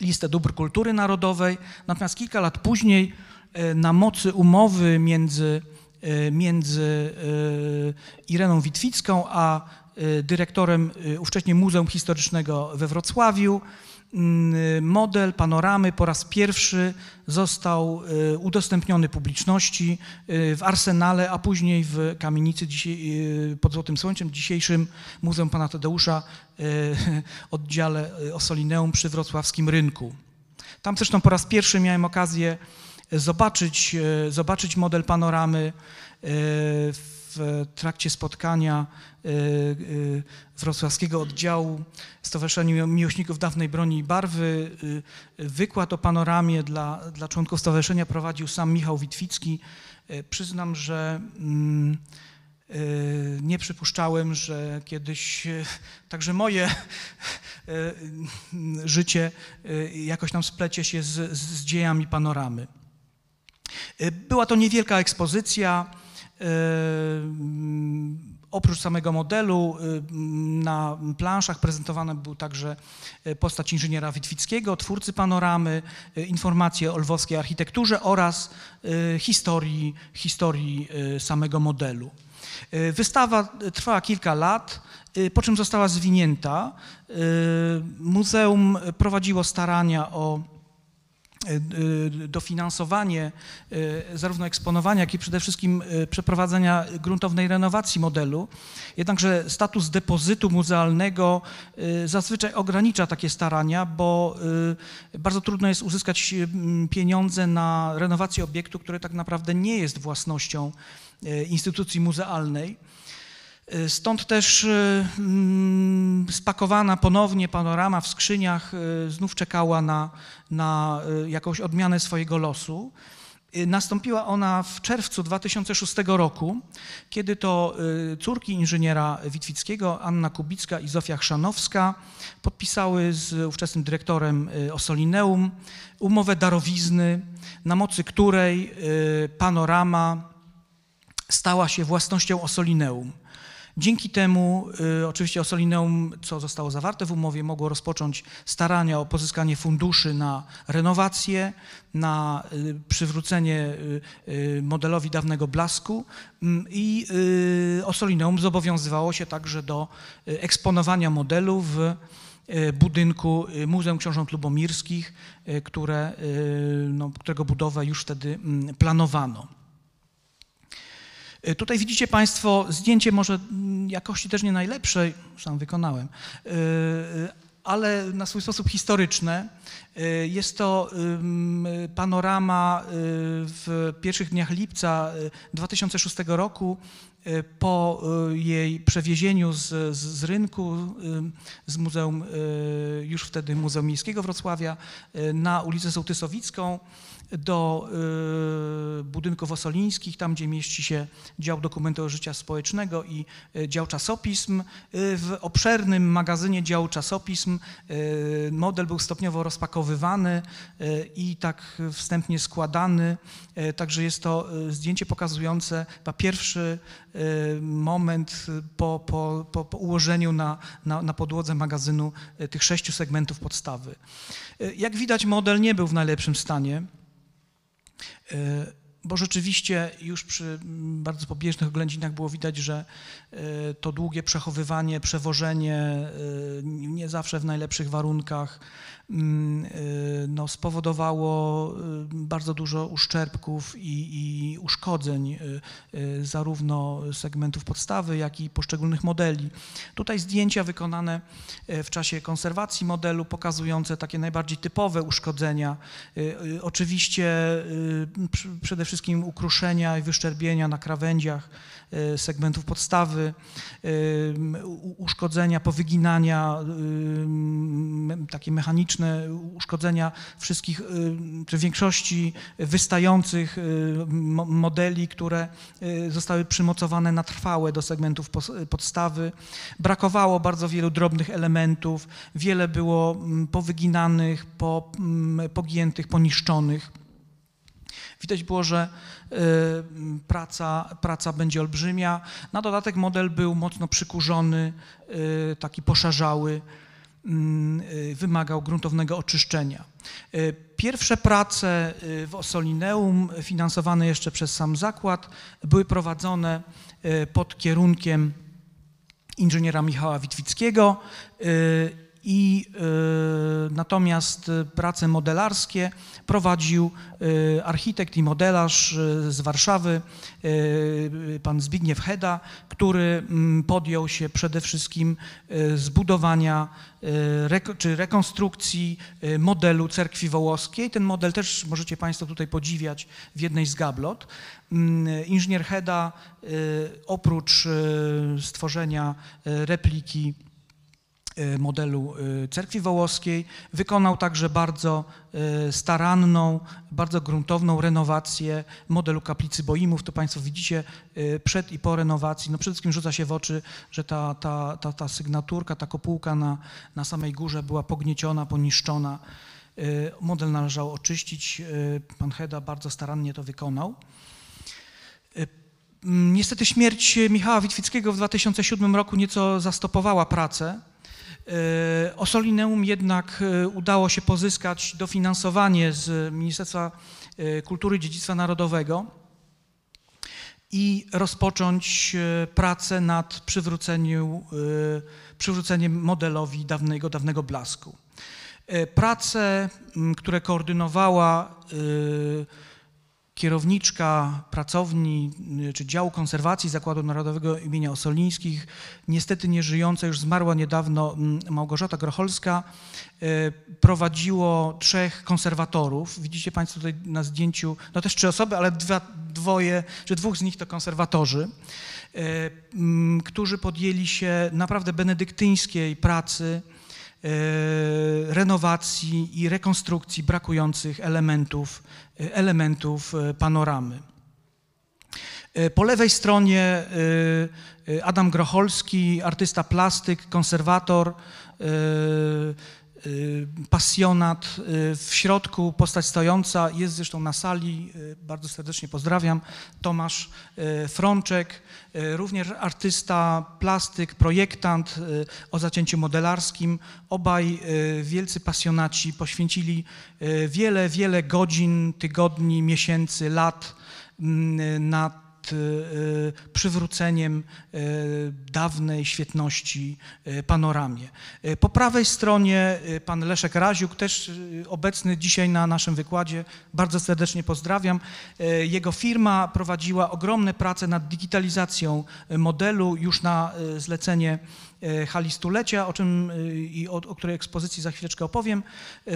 listę dóbr kultury narodowej. Natomiast kilka lat później e, na mocy umowy między, e, między e, Ireną Witwicką a dyrektorem ówcześnie Muzeum Historycznego we Wrocławiu Mm, model panoramy po raz pierwszy został y, udostępniony publiczności y, w Arsenale, a później w kamienicy y, pod Złotym Słońcem, dzisiejszym Muzeum Pana Tadeusza, oddziale Osolineum przy wrocławskim rynku. Tam zresztą po raz pierwszy miałem okazję zobaczyć, zobaczyć model panoramy w trakcie spotkania y, y, wrocławskiego oddziału Stowarzyszenia Miłośników Dawnej Broni i Barwy. Y, wykład o panoramie dla, dla członków stowarzyszenia prowadził sam Michał Witwicki. Przyznam, że mm, nie przypuszczałem, że kiedyś także moje życie jakoś tam splecie się z, z dziejami panoramy. Była to niewielka ekspozycja, E, oprócz samego modelu e, na planszach prezentowana był także e, postać inżyniera Witwickiego, twórcy panoramy, informacje o lwowskiej architekturze oraz historii, historii samego modelu. Wystawa trwała kilka lat, po czym została zwinięta. Muzeum prowadziło starania o E, e, dofinansowanie e, zarówno eksponowania, jak i przede wszystkim przeprowadzenia gruntownej renowacji modelu. Jednakże status depozytu muzealnego zazwyczaj ogranicza takie starania, bo bardzo trudno jest uzyskać pieniądze na renowację obiektu, który tak naprawdę nie jest własnością instytucji muzealnej. Y, stąd też y, mm, spakowana ponownie panorama w skrzyniach y, znów czekała na, na jakąś odmianę swojego losu. Nastąpiła ona w czerwcu 2006 roku, kiedy to córki inżyniera Witwickiego, Anna Kubicka i Zofia Chrzanowska, podpisały z ówczesnym dyrektorem Osolineum umowę darowizny, na mocy której panorama stała się własnością Osolineum. Dzięki temu y, oczywiście Osolineum, co zostało zawarte w umowie, mogło rozpocząć starania o pozyskanie funduszy na renowację, na y, przywrócenie y, y modelowi dawnego blasku mm, i y, Osolineum zobowiązywało się także do y, eksponowania modelu w budynku Muzeum Książąt Lubomirskich, które, no, którego budowę już wtedy mm, planowano. E, tutaj widzicie Państwo zdjęcie może mm, jakości też nie najlepszej, sam wykonałem, e, e, ale na swój sposób historyczne. Jest to panorama w pierwszych dniach lipca 2006 roku po jej przewiezieniu z, z rynku, z muzeum, już wtedy Muzeum Miejskiego Wrocławia na ulicę Sołtysowicką do y, budynków osolińskich, tam gdzie mieści się dział dokumentu życia społecznego i y, dział czasopism. Y, w obszernym magazynie działu czasopism model był stopniowo rozpakowywany i tak wstępnie składany. Także jest to zdjęcie pokazujące pierwszy moment po, po, po, po ułożeniu na, na, na podłodze magazynu tych sześciu segmentów podstawy. Jak widać, model nie był w najlepszym stanie. Y, bo rzeczywiście już przy bardzo pobieżnych oględzinach było widać, że y, to długie przechowywanie, przewożenie, y, nie zawsze w najlepszych warunkach, Mm, y, no, spowodowało y, bardzo dużo uszczerbków i, i uszkodzeń y, zarówno segmentów podstawy, jak i poszczególnych modeli. Tutaj zdjęcia wykonane w czasie konserwacji modelu pokazujące takie najbardziej typowe uszkodzenia. Oczywiście przede wszystkim ukruszenia i wyszczerbienia na krawędziach E, segmentów podstawy, e, uszkodzenia, powyginania, e, takie mechaniczne uszkodzenia wszystkich, czy większości wystających modeli, które zostały przymocowane na trwałe do segmentów podstawy. Brakowało bardzo wielu drobnych elementów, wiele było powyginanych, pogiętych, poniszczonych. Widać było, że y, praca, praca będzie olbrzymia. Na dodatek model był mocno przykurzony, y, taki poszarzały, y, wymagał gruntownego oczyszczenia. Pierwsze prace w Osolineum, finansowane jeszcze przez sam zakład, były prowadzone pod kierunkiem inżyniera Michała Witwickiego i e, natomiast prace modelarskie prowadził e, architekt i modelarz e, z Warszawy, pan Zbigniew Heda, który mm, podjął się przede wszystkim zbudowania czy rekonstrukcji modelu cerkwi wołoskiej. Ten model też możecie Państwo tutaj podziwiać w jednej z gablot. Mm, inżynier Heda oprócz stworzenia repliki Y, modelu y, cerkwi wołoskiej. Wykonał także bardzo y, staranną, bardzo gruntowną renowację modelu kaplicy Boimów. To Państwo widzicie przed i po renowacji. No przede wszystkim rzuca się w oczy, że ta, ta, ta, ta sygnaturka, ta kopułka na, na samej górze była pognieciona, poniszczona. Model należało oczyścić. Pan Heda bardzo starannie to wykonał. Niestety śmierć Michała Witwickiego w 2007 roku nieco zastopowała pracę E, o Solineum jednak e, udało się pozyskać dofinansowanie z Ministerstwa e, Kultury i Dziedzictwa Narodowego i rozpocząć pracę nad przywróceniem modelowi dawnego, dawnego blasku. Prace, które koordynowała kierowniczka pracowni y, czy działu konserwacji Zakładu Narodowego imienia Osolińskich, niestety nieżyjąca, już zmarła niedawno mm, Małgorzata Grocholska, y, prowadziło trzech konserwatorów. Widzicie Państwo tutaj na zdjęciu, no też trzy osoby, ale dwa, dwoje, czy dwóch z nich to konserwatorzy, y, którzy podjęli się naprawdę benedyktyńskiej pracy, E, renowacji i rekonstrukcji brakujących elementów, e, elementów e, panoramy. Po lewej stronie Adam Grocholski, artysta plastyk, konserwator, Y, pasjonat. Y, w środku postać stojąca jest zresztą na sali, y, bardzo serdecznie pozdrawiam, Tomasz Frączek, również artysta, plastyk, projektant o zacięciu modelarskim. Obaj wielcy pasjonaci poświęcili wiele, wiele godzin, tygodni, miesięcy, lat mm, na Y, przywróceniem y, dawnej świetności y, panoramie. Po prawej stronie pan Leszek Raziuk, też obecny dzisiaj na naszym wykładzie, bardzo serdecznie pozdrawiam. Jego firma prowadziła ogromne prace nad digitalizacją modelu już na zlecenie E, hali stulecia, o czym e, i o, o, której ekspozycji za chwileczkę opowiem. E,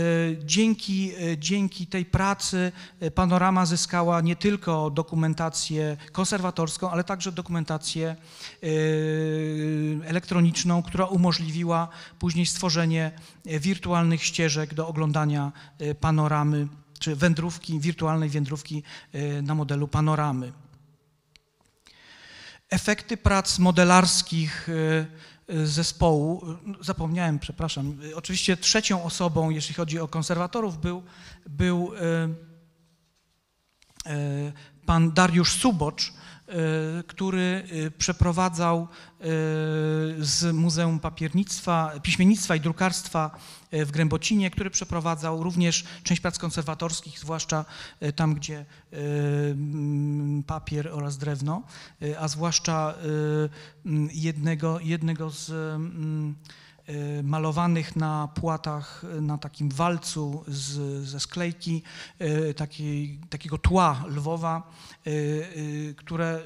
dzięki, dzięki tej pracy Panorama zyskała nie tylko dokumentację konserwatorską, ale także dokumentację elektroniczną, która umożliwiła później stworzenie wirtualnych ścieżek do oglądania panoramy czy wędrówki, wirtualnej wędrówki na modelu panoramy. Efekty prac modelarskich Y, zespołu, y, zapomniałem, przepraszam, y, oczywiście trzecią osobą, jeśli chodzi o konserwatorów, był, był pan Dariusz Subocz, E, który e, przeprowadzał e, z Muzeum Papiernictwa, Piśmiennictwa i Drukarstwa w Grębocinie, który przeprowadzał również część prac konserwatorskich, zwłaszcza tam, gdzie papier oraz drewno, a zwłaszcza jednego, jednego z Y, malowanych na płatach y, na takim walcu z, ze sklejki, y, takiego tła Lwowa, które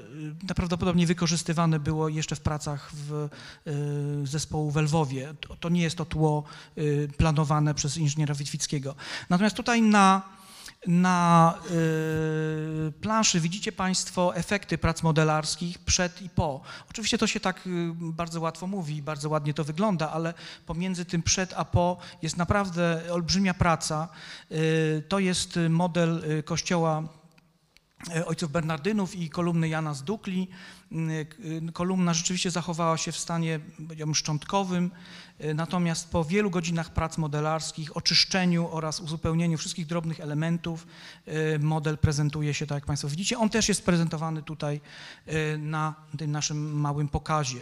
prawdopodobnie wykorzystywane było jeszcze w pracach w zespołu w Lwowie. To, to nie jest to tło planowane przez inżyniera Witwickiego. Natomiast tutaj na na y, planszy widzicie Państwo efekty prac modelarskich przed i po. Oczywiście to się tak y, bardzo łatwo mówi, bardzo ładnie to wygląda, ale pomiędzy tym przed a po jest naprawdę olbrzymia praca. Y, to jest model y, kościoła y, ojców Bernardynów i kolumny Jana z Dukli. Kolumna rzeczywiście zachowała się w stanie, powiedziałbym, szczątkowym. E, natomiast po wielu godzinach prac modelarskich, oczyszczeniu oraz uzupełnieniu wszystkich drobnych elementów, e, model prezentuje się tak, jak Państwo widzicie. On też jest prezentowany tutaj e, na tym naszym małym pokazie.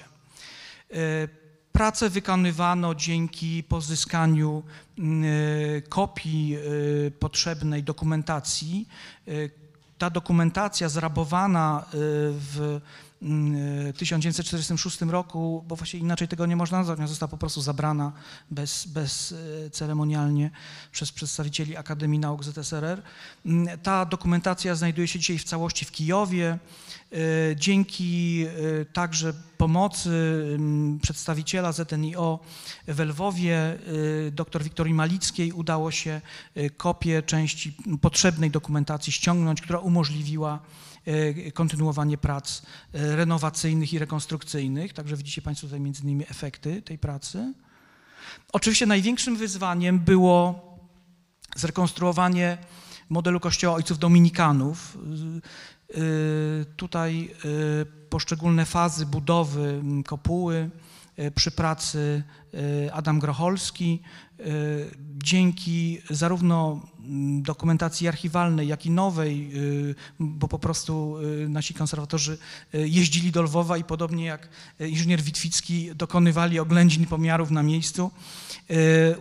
Pracę wykonywano dzięki pozyskaniu mm, kopii potrzebnej dokumentacji. Ta dokumentacja zrabowana w 1946 mm, y, roku, bo właśnie inaczej tego nie można nazwać, ona została po prostu zabrana bez, bez y, ceremonialnie przez przedstawicieli Akademii Nauk ZSRR. Mm, ta dokumentacja znajduje się dzisiaj w całości w Kijowie. Y, dzięki także pomocy mm, przedstawiciela ZNIO w Lwowie, dr Wiktorii Malickiej, udało się kopię części potrzebnej dokumentacji ściągnąć, która umożliwiła E, kontynuowanie prac e, renowacyjnych i rekonstrukcyjnych, także widzicie Państwo tutaj między innymi efekty tej pracy. Oczywiście największym wyzwaniem było zrekonstruowanie modelu kościoła ojców dominikanów. E, tutaj poszczególne fazy budowy kopuły, E, przy pracy e, Adam Grocholski. E, dzięki zarówno mm, dokumentacji archiwalnej, jak i nowej, bo po prostu nasi konserwatorzy jeździli do Lwowa i podobnie jak inżynier Witwicki dokonywali oględzin pomiarów na miejscu,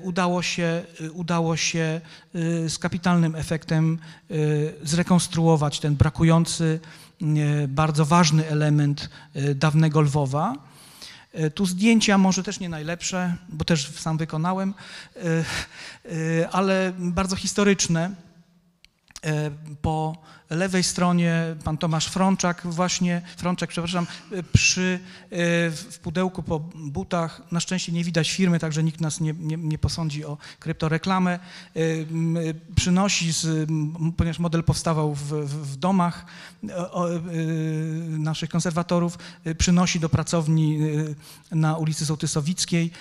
udało się, udało się z kapitalnym efektem zrekonstruować ten brakujący, bardzo ważny element dawnego Lwowa E, tu zdjęcia może też nie najlepsze, bo też sam wykonałem, e, e, ale bardzo historyczne po lewej stronie pan Tomasz Frączak właśnie, Frączak przepraszam, y, przy, y, w pudełku po butach, na szczęście nie widać firmy, także nikt nas nie, nie, nie posądzi o kryptoreklamę, y, przynosi, z, ponieważ model powstawał w, w domach naszych konserwatorów, przynosi do pracowni na ulicy Sołtysowickiej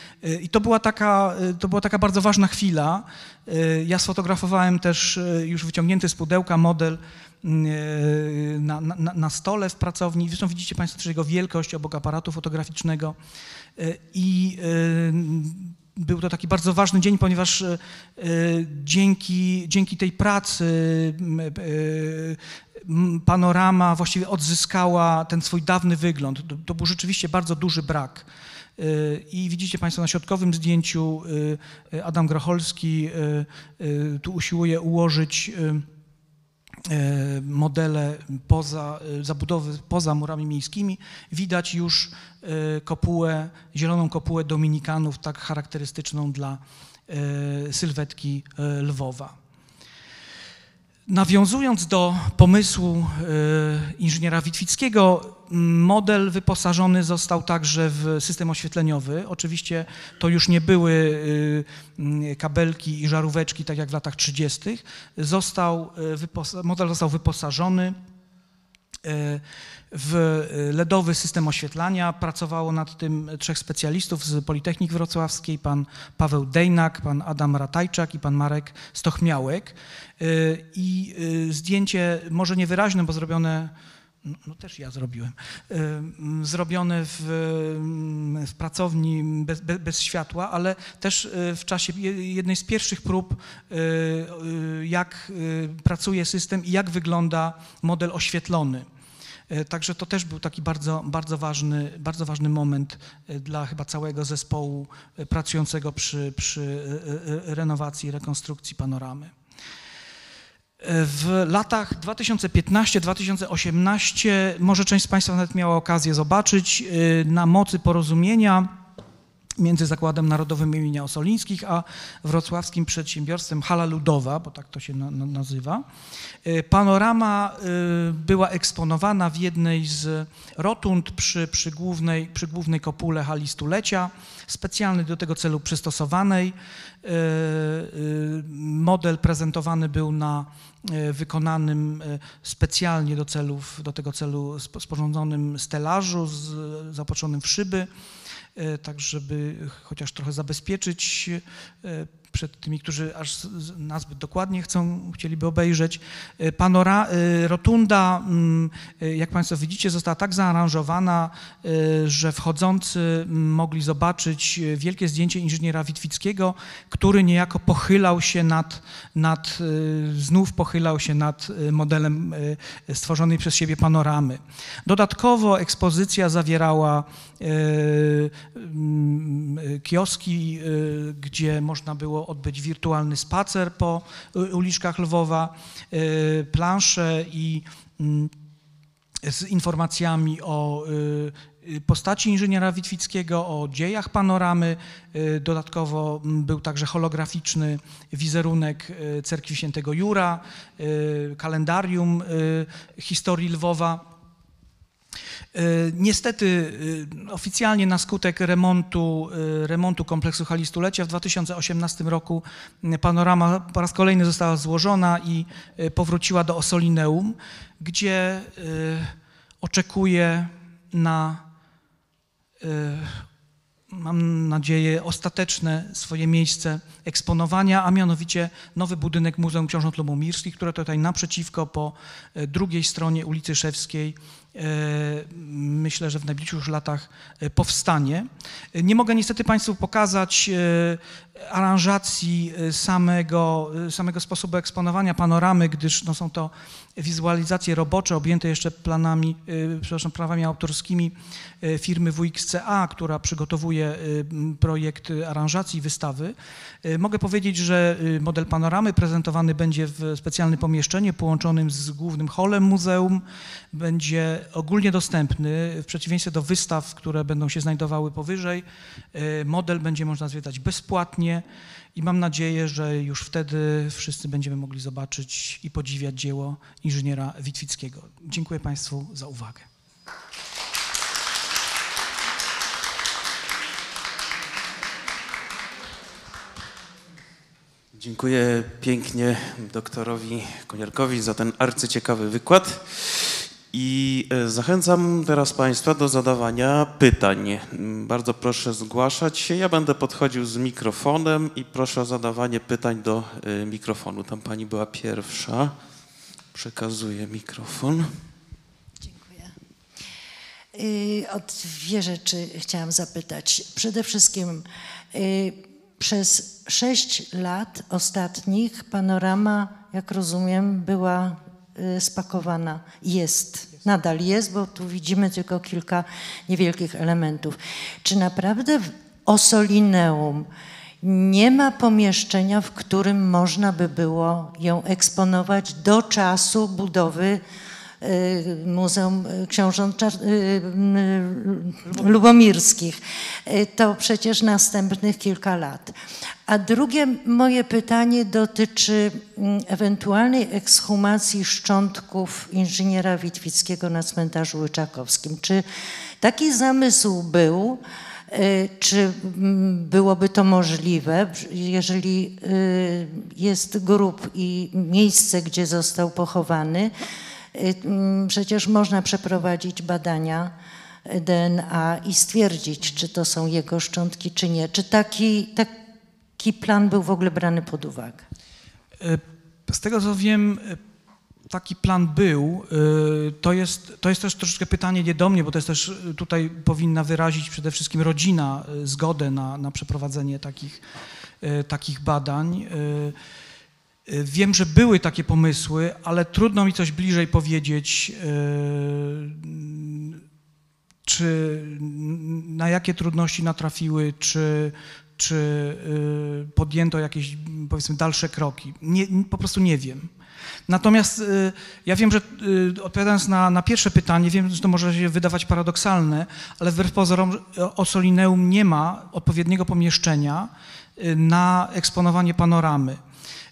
i to była taka, to była taka bardzo ważna chwila. Ja sfotografowałem też już wyciągnięty z pudełka model Mm, e, na, na, na stole w pracowni. Zresztą widzicie Państwo też jego wielkość obok aparatu fotograficznego. E, I e, był to taki bardzo ważny dzień, ponieważ dzięki, dzięki tej pracy panorama właściwie odzyskała ten swój dawny wygląd. To był rzeczywiście bardzo duży brak. I widzicie Państwo na środkowym zdjęciu Adam Grocholski tu usiłuje ułożyć E, modele poza, e, zabudowy poza murami miejskimi, widać już e, kopułę, zieloną kopułę Dominikanów, tak charakterystyczną dla sylwetki Lwowa. Nawiązując do pomysłu e, inżyniera Witwickiego, model wyposażony został także w system oświetleniowy. Oczywiście to już nie były e, kabelki i żaróweczki, tak jak w latach 30. Został e, model został wyposażony w y, LEDowy system oświetlania. Pracowało nad tym trzech specjalistów z Politechniki Wrocławskiej, pan Paweł Dejnak, pan Adam Ratajczak i pan Marek Stochmiałek. Y, I y, zdjęcie może niewyraźne, bo zrobione no też ja zrobiłem, zrobione w, mm, w pracowni bez, bez, światła, ale też w czasie jednej z pierwszych prób, jak pracuje system i jak wygląda model oświetlony. E, także to też był taki bardzo, bardzo, ważny, bardzo ważny moment e, dla chyba całego zespołu e, pracującego przy, przy renowacji rekonstrukcji panoramy. W latach 2015-2018, może część z Państwa nawet miała okazję zobaczyć, na mocy porozumienia między Zakładem Narodowym im. Osolińskich a wrocławskim przedsiębiorstwem Hala Ludowa, bo tak to się na, na nazywa. Y, panorama y, była eksponowana w jednej z rotund przy, przy, głównej, przy głównej kopule hali stulecia, specjalnie do tego celu przystosowanej. Y, model prezentowany był na wykonanym specjalnie do celów, do tego celu sporządzonym stelażu z, zapatrzonym w szyby. E, tak żeby chociaż trochę zabezpieczyć e, przed tymi, którzy aż nazbyt dokładnie chcą, chcieliby obejrzeć. E, Panora, e, rotunda, mm, e, jak Państwo widzicie, została tak zaaranżowana, że wchodzący mm, mogli zobaczyć wielkie zdjęcie inżyniera Witwickiego, który niejako pochylał się nad, nad znów pochylał się nad modelem stworzonej przez siebie panoramy. Dodatkowo ekspozycja zawierała mm, kioski, gdzie można było odbyć wirtualny spacer po y, uliczkach Lwowa, y, plansze i mm, z informacjami o y, postaci inżyniera Witwickiego, o dziejach panoramy. Dodatkowo mm, był także holograficzny wizerunek Cerkwi Świętego Jura, kalendarium historii Lwowa. E, niestety e, oficjalnie na skutek remontu, e, remontu kompleksu hali stulecia w 2018 roku panorama po raz kolejny została złożona i powróciła do Osolineum, gdzie oczekuje na, mam nadzieję, ostateczne swoje miejsce eksponowania, a mianowicie nowy budynek Muzeum Książąt Lubomirskich, które tutaj naprzeciwko po drugiej stronie ulicy Szewskiej E, myślę, że w najbliższych już latach e, powstanie. E, nie mogę niestety Państwu pokazać aranżacji samego, samego sposobu eksponowania panoramy, gdyż no, są to wizualizacje robocze objęte jeszcze planami, y, przepraszam, prawami autorskimi y, firmy WXCA, która przygotowuje y, projekt aranżacji wystawy. Mogę powiedzieć, że model panoramy prezentowany będzie w specjalnym pomieszczeniu połączonym z głównym holem muzeum. Będzie ogólnie dostępny, w przeciwieństwie do wystaw, które będą się znajdowały powyżej. Model będzie można zwiedzać bezpłatnie. I mam nadzieję, że już wtedy wszyscy będziemy mogli zobaczyć i podziwiać dzieło inżyniera Witwickiego. Dziękuję Państwu za uwagę. Dziękuję pięknie doktorowi Koniarkowi za ten arcyciekawy wykład. I e, zachęcam teraz Państwa do zadawania pytań. Bardzo proszę zgłaszać się. Ja będę podchodził z mikrofonem i proszę o zadawanie pytań do e, mikrofonu. Tam Pani była pierwsza. Przekazuję mikrofon. Dziękuję. E, o dwie rzeczy chciałam zapytać. Przede wszystkim przez sześć lat ostatnich panorama, jak rozumiem, była Y, spakowana jest. Nadal jest, bo tu widzimy tylko kilka niewielkich elementów. Czy naprawdę Osolineum nie ma pomieszczenia, w którym można by było ją eksponować do czasu budowy Y, Muzeum Książąt Czar y, y, Lubomirskich. To przecież następnych kilka lat. A drugie moje pytanie dotyczy mm, ewentualnej ekshumacji szczątków inżyniera Witwickiego na cmentarzu Łyczakowskim. Czy taki zamysł był? Czy mm, byłoby to możliwe, jeżeli jest grób i miejsce, gdzie został pochowany? Y, mm, przecież można przeprowadzić badania y, DNA i stwierdzić, czy to są jego szczątki, czy nie. Czy taki, taki plan był w ogóle brany pod uwagę? Y, z tego co wiem, taki plan był. To jest, to jest też troszeczkę pytanie nie do mnie, bo to jest też tutaj powinna wyrazić przede wszystkim rodzina zgodę na, na przeprowadzenie takich, takich badań. Y, wiem, że były takie pomysły, ale trudno mi coś bliżej powiedzieć, y, czy na jakie trudności natrafiły, czy, czy y, podjęto jakieś, powiedzmy, dalsze kroki. Nie, po prostu nie wiem. Natomiast ja wiem, że odpowiadając na, na, pierwsze pytanie, wiem, że to może się wydawać paradoksalne, ale wbrew pozorom Ossolineum nie ma odpowiedniego pomieszczenia na eksponowanie panoramy.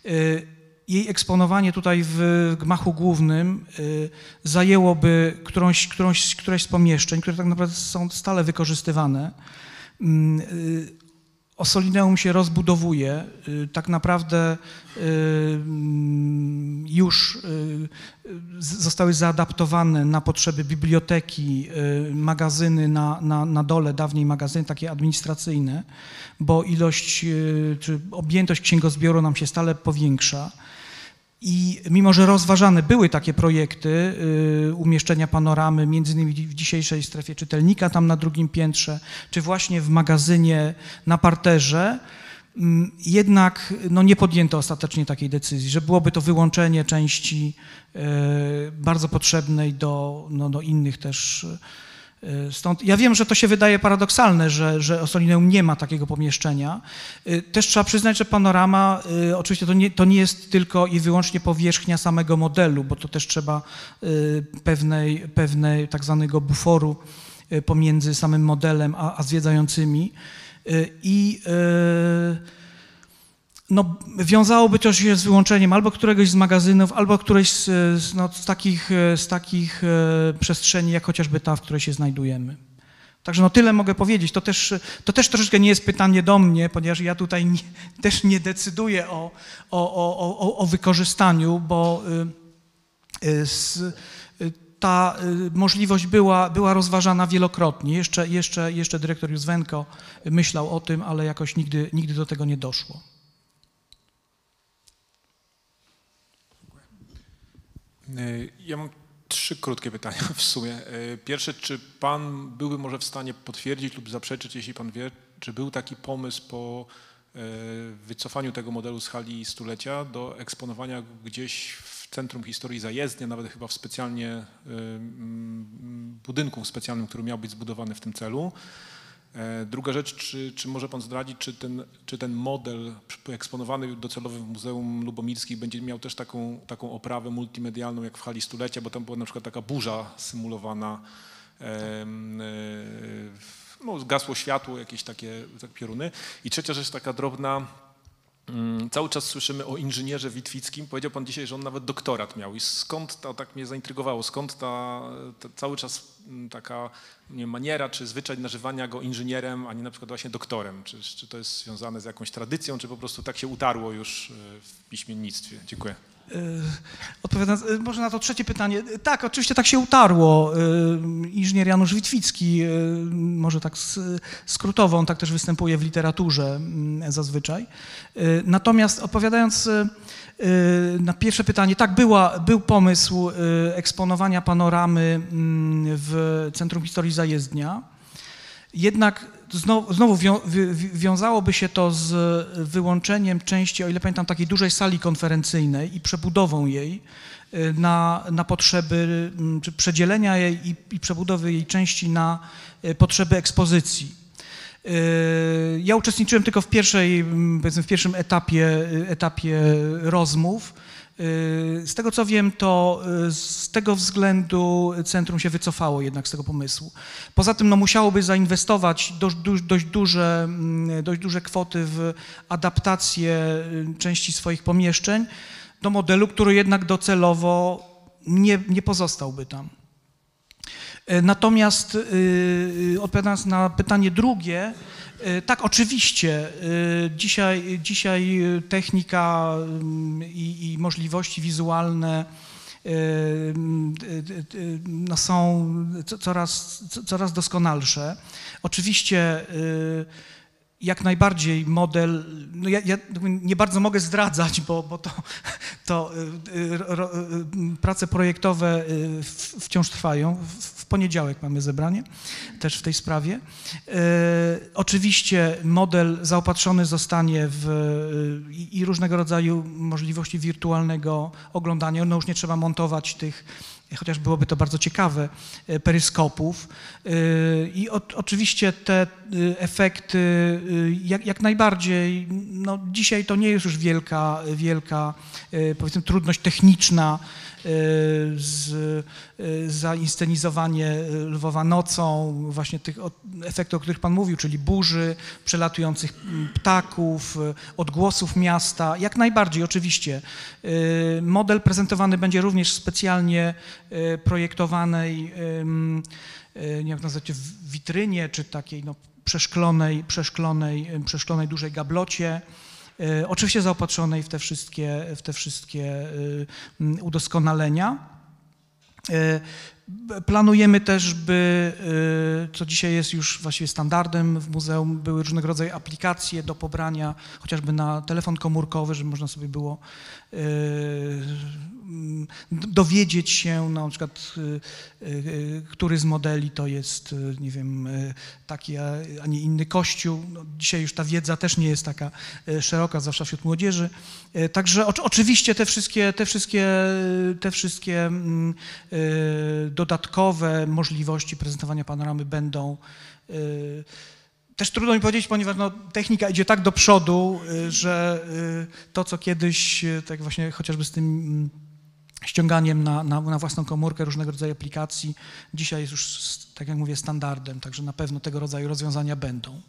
Y, jej eksponowanie tutaj w gmachu głównym y, zajęłoby którąś, którąś, któreś z pomieszczeń, które tak naprawdę są stale wykorzystywane mm, y, Solineum się rozbudowuje. Y, tak naprawdę y, mm, już y, zostały zaadaptowane na potrzeby biblioteki, magazyny na, na, na dole, dawniej magazyny takie administracyjne, bo ilość czy objętość księgozbioru nam się stale powiększa. I mimo, że rozważane były takie projekty y, umieszczenia panoramy, między innymi w dzisiejszej strefie czytelnika, tam na drugim piętrze, czy właśnie w magazynie na parterze, mm, jednak no, nie podjęto ostatecznie takiej decyzji, że byłoby to wyłączenie części y, bardzo potrzebnej do, no, do innych też Y, stąd ja wiem, że to się wydaje paradoksalne, że, że Osolineum nie ma takiego pomieszczenia. Y, też trzeba przyznać, że panorama, y, oczywiście to nie, to nie jest tylko i wyłącznie powierzchnia samego modelu, bo to też trzeba pewnej, pewnej tak zwanego buforu pomiędzy samym modelem a, a zwiedzającymi. I yy, no, wiązałoby to się z wyłączeniem albo któregoś z magazynów, albo którejś z, z, no, z takich, e, z takich e, przestrzeni, jak chociażby ta, w której się znajdujemy. Także no tyle mogę powiedzieć. To też, to też troszeczkę nie jest pytanie do mnie, ponieważ ja tutaj nie, też nie decyduję o, o, o, o, o wykorzystaniu, bo y, y, z, y, ta y, możliwość była, była rozważana wielokrotnie. Jeszcze, jeszcze, jeszcze dyrektor Józwenko myślał o tym, ale jakoś nigdy, nigdy do tego nie doszło. E, ja mam trzy krótkie pytania w sumie. E, pierwsze, czy pan byłby może w stanie potwierdzić lub zaprzeczyć, jeśli pan wie, czy był taki pomysł po e, wycofaniu tego modelu z hali stulecia do eksponowania gdzieś w centrum historii zajezdnia, nawet chyba w specjalnie budynku specjalnym, który miał być zbudowany w tym celu. E, druga rzecz, czy, czy może Pan zdradzić, czy ten, czy ten model eksponowany docelowy w Muzeum Lubomirskich będzie miał też taką, taką oprawę multimedialną jak w hali stulecia, bo tam była na przykład taka burza symulowana, e, no, zgasło światło, jakieś takie tak, pioruny. I trzecia rzecz, taka drobna Mm, cały czas słyszymy o inżynierze Witwickim. Powiedział pan dzisiaj, że on nawet doktorat miał. I skąd to tak mnie zaintrygowało? Skąd ta, ta cały czas mm, taka wiem, maniera czy zwyczaj nazywania go inżynierem, a nie na przykład właśnie doktorem? Czy, czy to jest związane z jakąś tradycją, czy po prostu tak się utarło już e, w piśmiennictwie? Dziękuję. E, odpowiadając, e, może na to trzecie pytanie. E, tak, oczywiście tak się utarło. Inżynier Janusz Witwicki, może tak skrótowo, on tak też występuje w literaturze mm, zazwyczaj. Natomiast odpowiadając na pierwsze pytanie, tak, była, był pomysł eksponowania panoramy mm, w Centrum Historii Zajezdnia. Jednak znowu, znowu wią, wiązałoby się to z e, wyłączeniem części, o ile pamiętam, takiej dużej sali konferencyjnej i przebudową jej e, na, na potrzeby, czy przedzielenia jej i, i przebudowy jej części na e, potrzeby ekspozycji. Ja uczestniczyłem tylko w, pierwszej, w pierwszym etapie, etapie rozmów. Y, z tego co wiem, to y, z tego względu centrum się wycofało jednak z tego pomysłu. Poza tym no, musiałoby zainwestować dość, dość, duże, mm, dość duże kwoty w adaptację y, części swoich pomieszczeń do modelu, który jednak docelowo nie, nie pozostałby tam. Natomiast odpowiadając na pytanie drugie, E, tak, oczywiście. E, dzisiaj, dzisiaj e, technika mm, i, i możliwości wizualne no, są coraz, coraz doskonalsze. Oczywiście jak najbardziej model, no ja, ja, nie bardzo mogę zdradzać, bo, bo to to y, y, y, prace projektowe wciąż trwają. W poniedziałek mamy zebranie też w tej sprawie. Oczywiście model zaopatrzony zostanie w i różnego rodzaju możliwości wirtualnego oglądania. No już nie trzeba montować tych chociaż byłoby to bardzo ciekawe, e, peryskopów. E, I o, oczywiście te e, efekty jak, jak najbardziej, no dzisiaj to nie jest już wielka, wielka powiedzmy trudność techniczna, Y, z, y, za inscenizowanie Lwowa nocą, właśnie tych efektów, o których Pan mówił, czyli burzy, przelatujących ptaków, odgłosów miasta, jak najbardziej oczywiście. Y, model prezentowany będzie również specjalnie projektowanej, nie wiem jak nazwać, witrynie, czy takiej no, przeszklonej, przeszklonej, przeszklonej dużej gablocie. E, oczywiście zaopatrzonej w te wszystkie, w te wszystkie y, udoskonalenia. E, Planujemy też, by, y, co dzisiaj jest już właściwie standardem w muzeum, były różnego rodzaju aplikacje do pobrania, chociażby na telefon komórkowy, żeby można sobie było y, y, dowiedzieć się no, na przykład, który z modeli to jest, nie wiem, taki, a nie inny kościół. No, dzisiaj już ta wiedza też nie jest taka szeroka, zwłaszcza wśród młodzieży. Także oczywiście te wszystkie, te wszystkie, te wszystkie mm, dodatkowe możliwości prezentowania panoramy będą. Y, też trudno mi powiedzieć, ponieważ no, technika idzie tak do przodu, y, że y, to, co kiedyś, tak właśnie chociażby z tym mm, ściąganiem na, na, na, własną komórkę różnego rodzaju aplikacji, dzisiaj jest już, tak jak mówię, standardem, także na pewno tego rodzaju rozwiązania będą.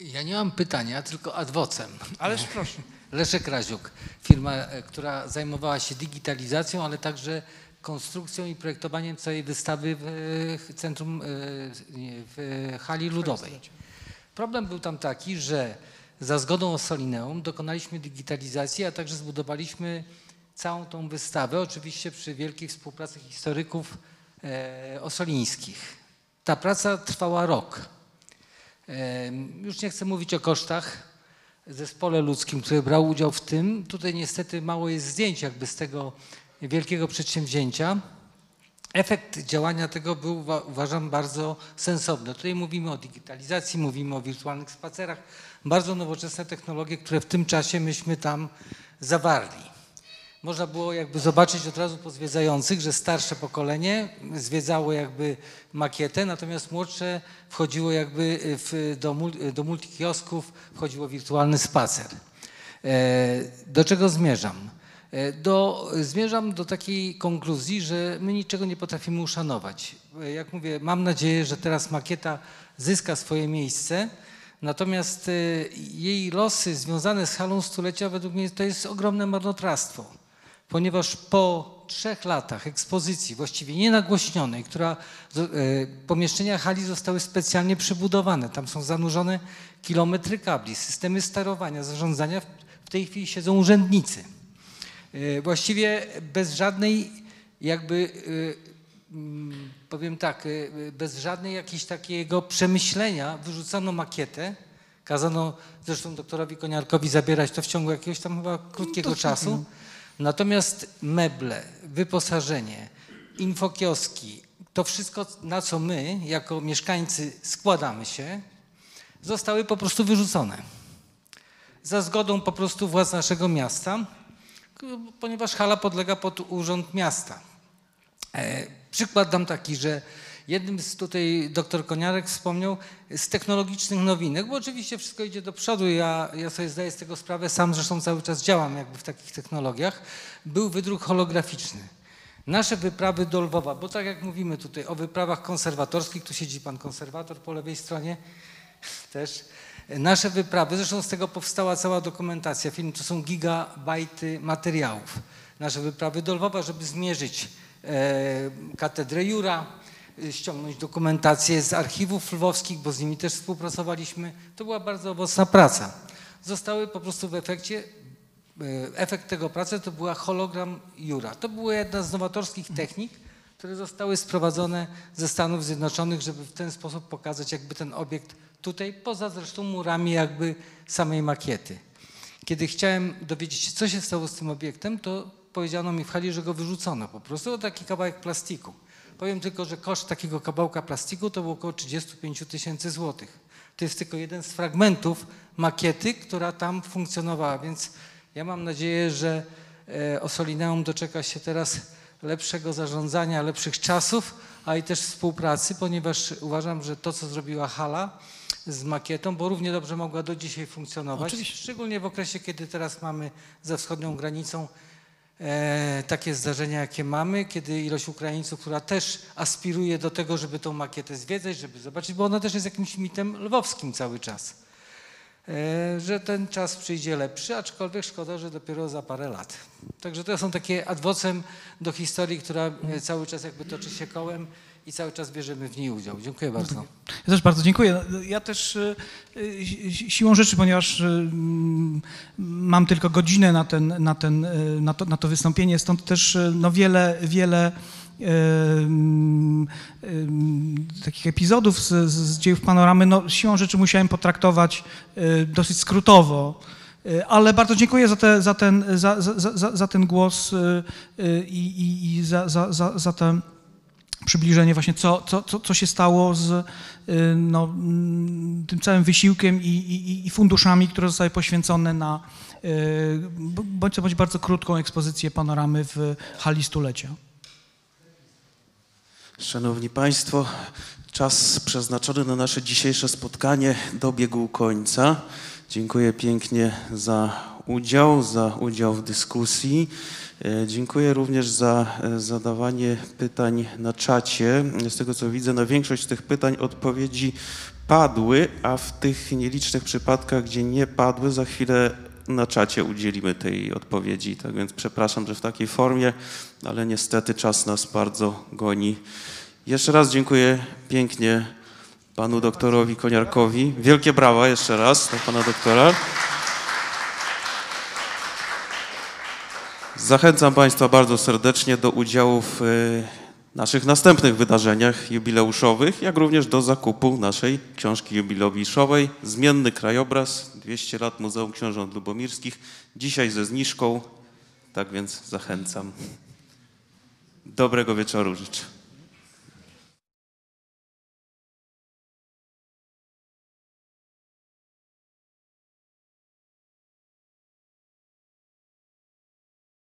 Ja nie mam pytania, tylko adwocem. Ależ proszę. Leszek Raziuk, firma, e, która zajmowała się digitalizacją, ale także konstrukcją i projektowaniem całej wystawy w centrum, e, w hali ludowej. Problem był tam taki, że za zgodą Solineum dokonaliśmy digitalizacji, a także zbudowaliśmy całą tą wystawę, oczywiście przy wielkiej współpracy historyków e, osolińskich. Ta praca trwała rok. Już nie chcę mówić o kosztach, zespole ludzkim, który brał udział w tym. Tutaj niestety mało jest zdjęć jakby z tego wielkiego przedsięwzięcia. Efekt działania tego był, uważam, bardzo sensowny. Tutaj mówimy o digitalizacji, mówimy o wirtualnych spacerach. Bardzo nowoczesne technologie, które w tym czasie myśmy tam zawarli można było jakby zobaczyć od razu po zwiedzających, że starsze pokolenie zwiedzało jakby makietę, natomiast młodsze wchodziło jakby w, do, do multikiosków, wchodziło wirtualny spacer. E, do czego zmierzam? E, do, zmierzam do takiej konkluzji, że my niczego nie potrafimy uszanować. E, jak mówię, mam nadzieję, że teraz makieta zyska swoje miejsce, natomiast jej losy związane z halą stulecia według mnie to jest ogromne marnotrawstwo ponieważ po trzech latach ekspozycji, właściwie nienagłośnionej, która e, pomieszczenia hali zostały specjalnie przybudowane. Tam są zanurzone kilometry kabli, systemy sterowania, zarządzania. W tej chwili siedzą urzędnicy. E, właściwie bez żadnej jakby e, mm, powiem tak, bez żadnej jakiegoś takiego przemyślenia wyrzucano makietę, kazano zresztą doktorowi Koniarkowi zabierać to w ciągu jakiegoś tam chyba krótkiego no czasu. Natomiast meble, wyposażenie, infokioski, to wszystko, na co my jako mieszkańcy składamy się, zostały po prostu wyrzucone. Za zgodą po prostu władz naszego miasta, ponieważ hala podlega pod urząd miasta. E, przykład dam taki, że jednym z tutaj doktor Koniarek wspomniał z technologicznych nowinek, bo oczywiście wszystko idzie do przodu. Ja, ja sobie zdaję z tego sprawę, sam zresztą cały czas działam jakby w takich technologiach. Był wydruk holograficzny. Nasze wyprawy do Lwowa, bo tak jak mówimy tutaj o wyprawach konserwatorskich, tu siedzi pan konserwator po lewej stronie też. Nasze wyprawy, zresztą z tego powstała cała dokumentacja film, to są gigabajty materiałów. Nasze wyprawy do Lwowa, żeby zmierzyć e, katedrę Jura, Y, ściągnąć dokumentację z archiwów lwowskich, bo z nimi też współpracowaliśmy. To była bardzo owocna praca. Zostały po prostu w efekcie, y, efekt tego pracy to była hologram Jura. To była jedna z nowatorskich technik, które zostały sprowadzone ze Stanów Zjednoczonych, żeby w ten sposób pokazać jakby ten obiekt tutaj, poza zresztą murami jakby samej makiety. Kiedy chciałem dowiedzieć się, co się stało z tym obiektem, to powiedziano mi w hali, że go wyrzucono po prostu o taki kawałek plastiku. Powiem tylko, że koszt takiego kawałka plastiku to było około 35 tysięcy złotych. To jest tylko jeden z fragmentów makiety, która tam funkcjonowała, więc ja mam nadzieję, że e, Osolineum doczeka się teraz lepszego zarządzania, lepszych czasów, a i też współpracy, ponieważ uważam, że to, co zrobiła Hala z makietą, bo równie dobrze mogła do dzisiaj funkcjonować, Oczywiście. szczególnie w okresie, kiedy teraz mamy za wschodnią granicą e, takie zdarzenia, jakie mamy, kiedy ilość Ukraińców, która też aspiruje do tego, żeby tą makietę zwiedzać, żeby zobaczyć, bo ona też jest jakimś mitem lwowskim cały czas, e, że ten czas przyjdzie lepszy, aczkolwiek szkoda, że dopiero za parę lat. Także to są takie adwocem do historii, która e, cały czas jakby toczy się kołem i cały czas bierzemy w niej udział. Dziękuję no bardzo. Tak. Ja też bardzo dziękuję. Ja też e, e, siłą rzeczy, ponieważ e, mam tylko godzinę na, ten, na, ten, na, to, na to wystąpienie, stąd też no wiele, wiele takich epizodów z, z dziejów panoramy, no siłą rzeczy musiałem potraktować dosyć skrótowo. Ale bardzo dziękuję za, te, za, ten, za, za, za, za ten głos i, i, i za, za, za, za tę przybliżenie właśnie, co, co, co, co się stało z y, no, mm, tym całym wysiłkiem i, i, i, funduszami, które zostały poświęcone na y, bądź co bądź bardzo krótką ekspozycję panoramy w hali stulecia. Szanowni Państwo, czas przeznaczony na nasze dzisiejsze spotkanie dobiegł końca. Dziękuję pięknie za udział, za udział w dyskusji. E, dziękuję również za e, zadawanie pytań na czacie. Z tego co widzę, na większość tych pytań odpowiedzi padły, a w tych nielicznych przypadkach, gdzie nie padły, za chwilę na czacie udzielimy tej odpowiedzi. Tak więc przepraszam, że w takiej formie, ale niestety czas nas bardzo goni. Jeszcze raz dziękuję pięknie panu doktorowi Koniarkowi. Wielkie brawa jeszcze raz dla pana doktora. Zachęcam Państwa bardzo serdecznie do udziału w y, naszych następnych wydarzeniach jubileuszowych, jak również do zakupu naszej książki jubileuszowej Zmienny krajobraz 200 lat Muzeum Książąt Lubomirskich, dzisiaj ze zniżką, tak więc zachęcam. Dobrego wieczoru życzę.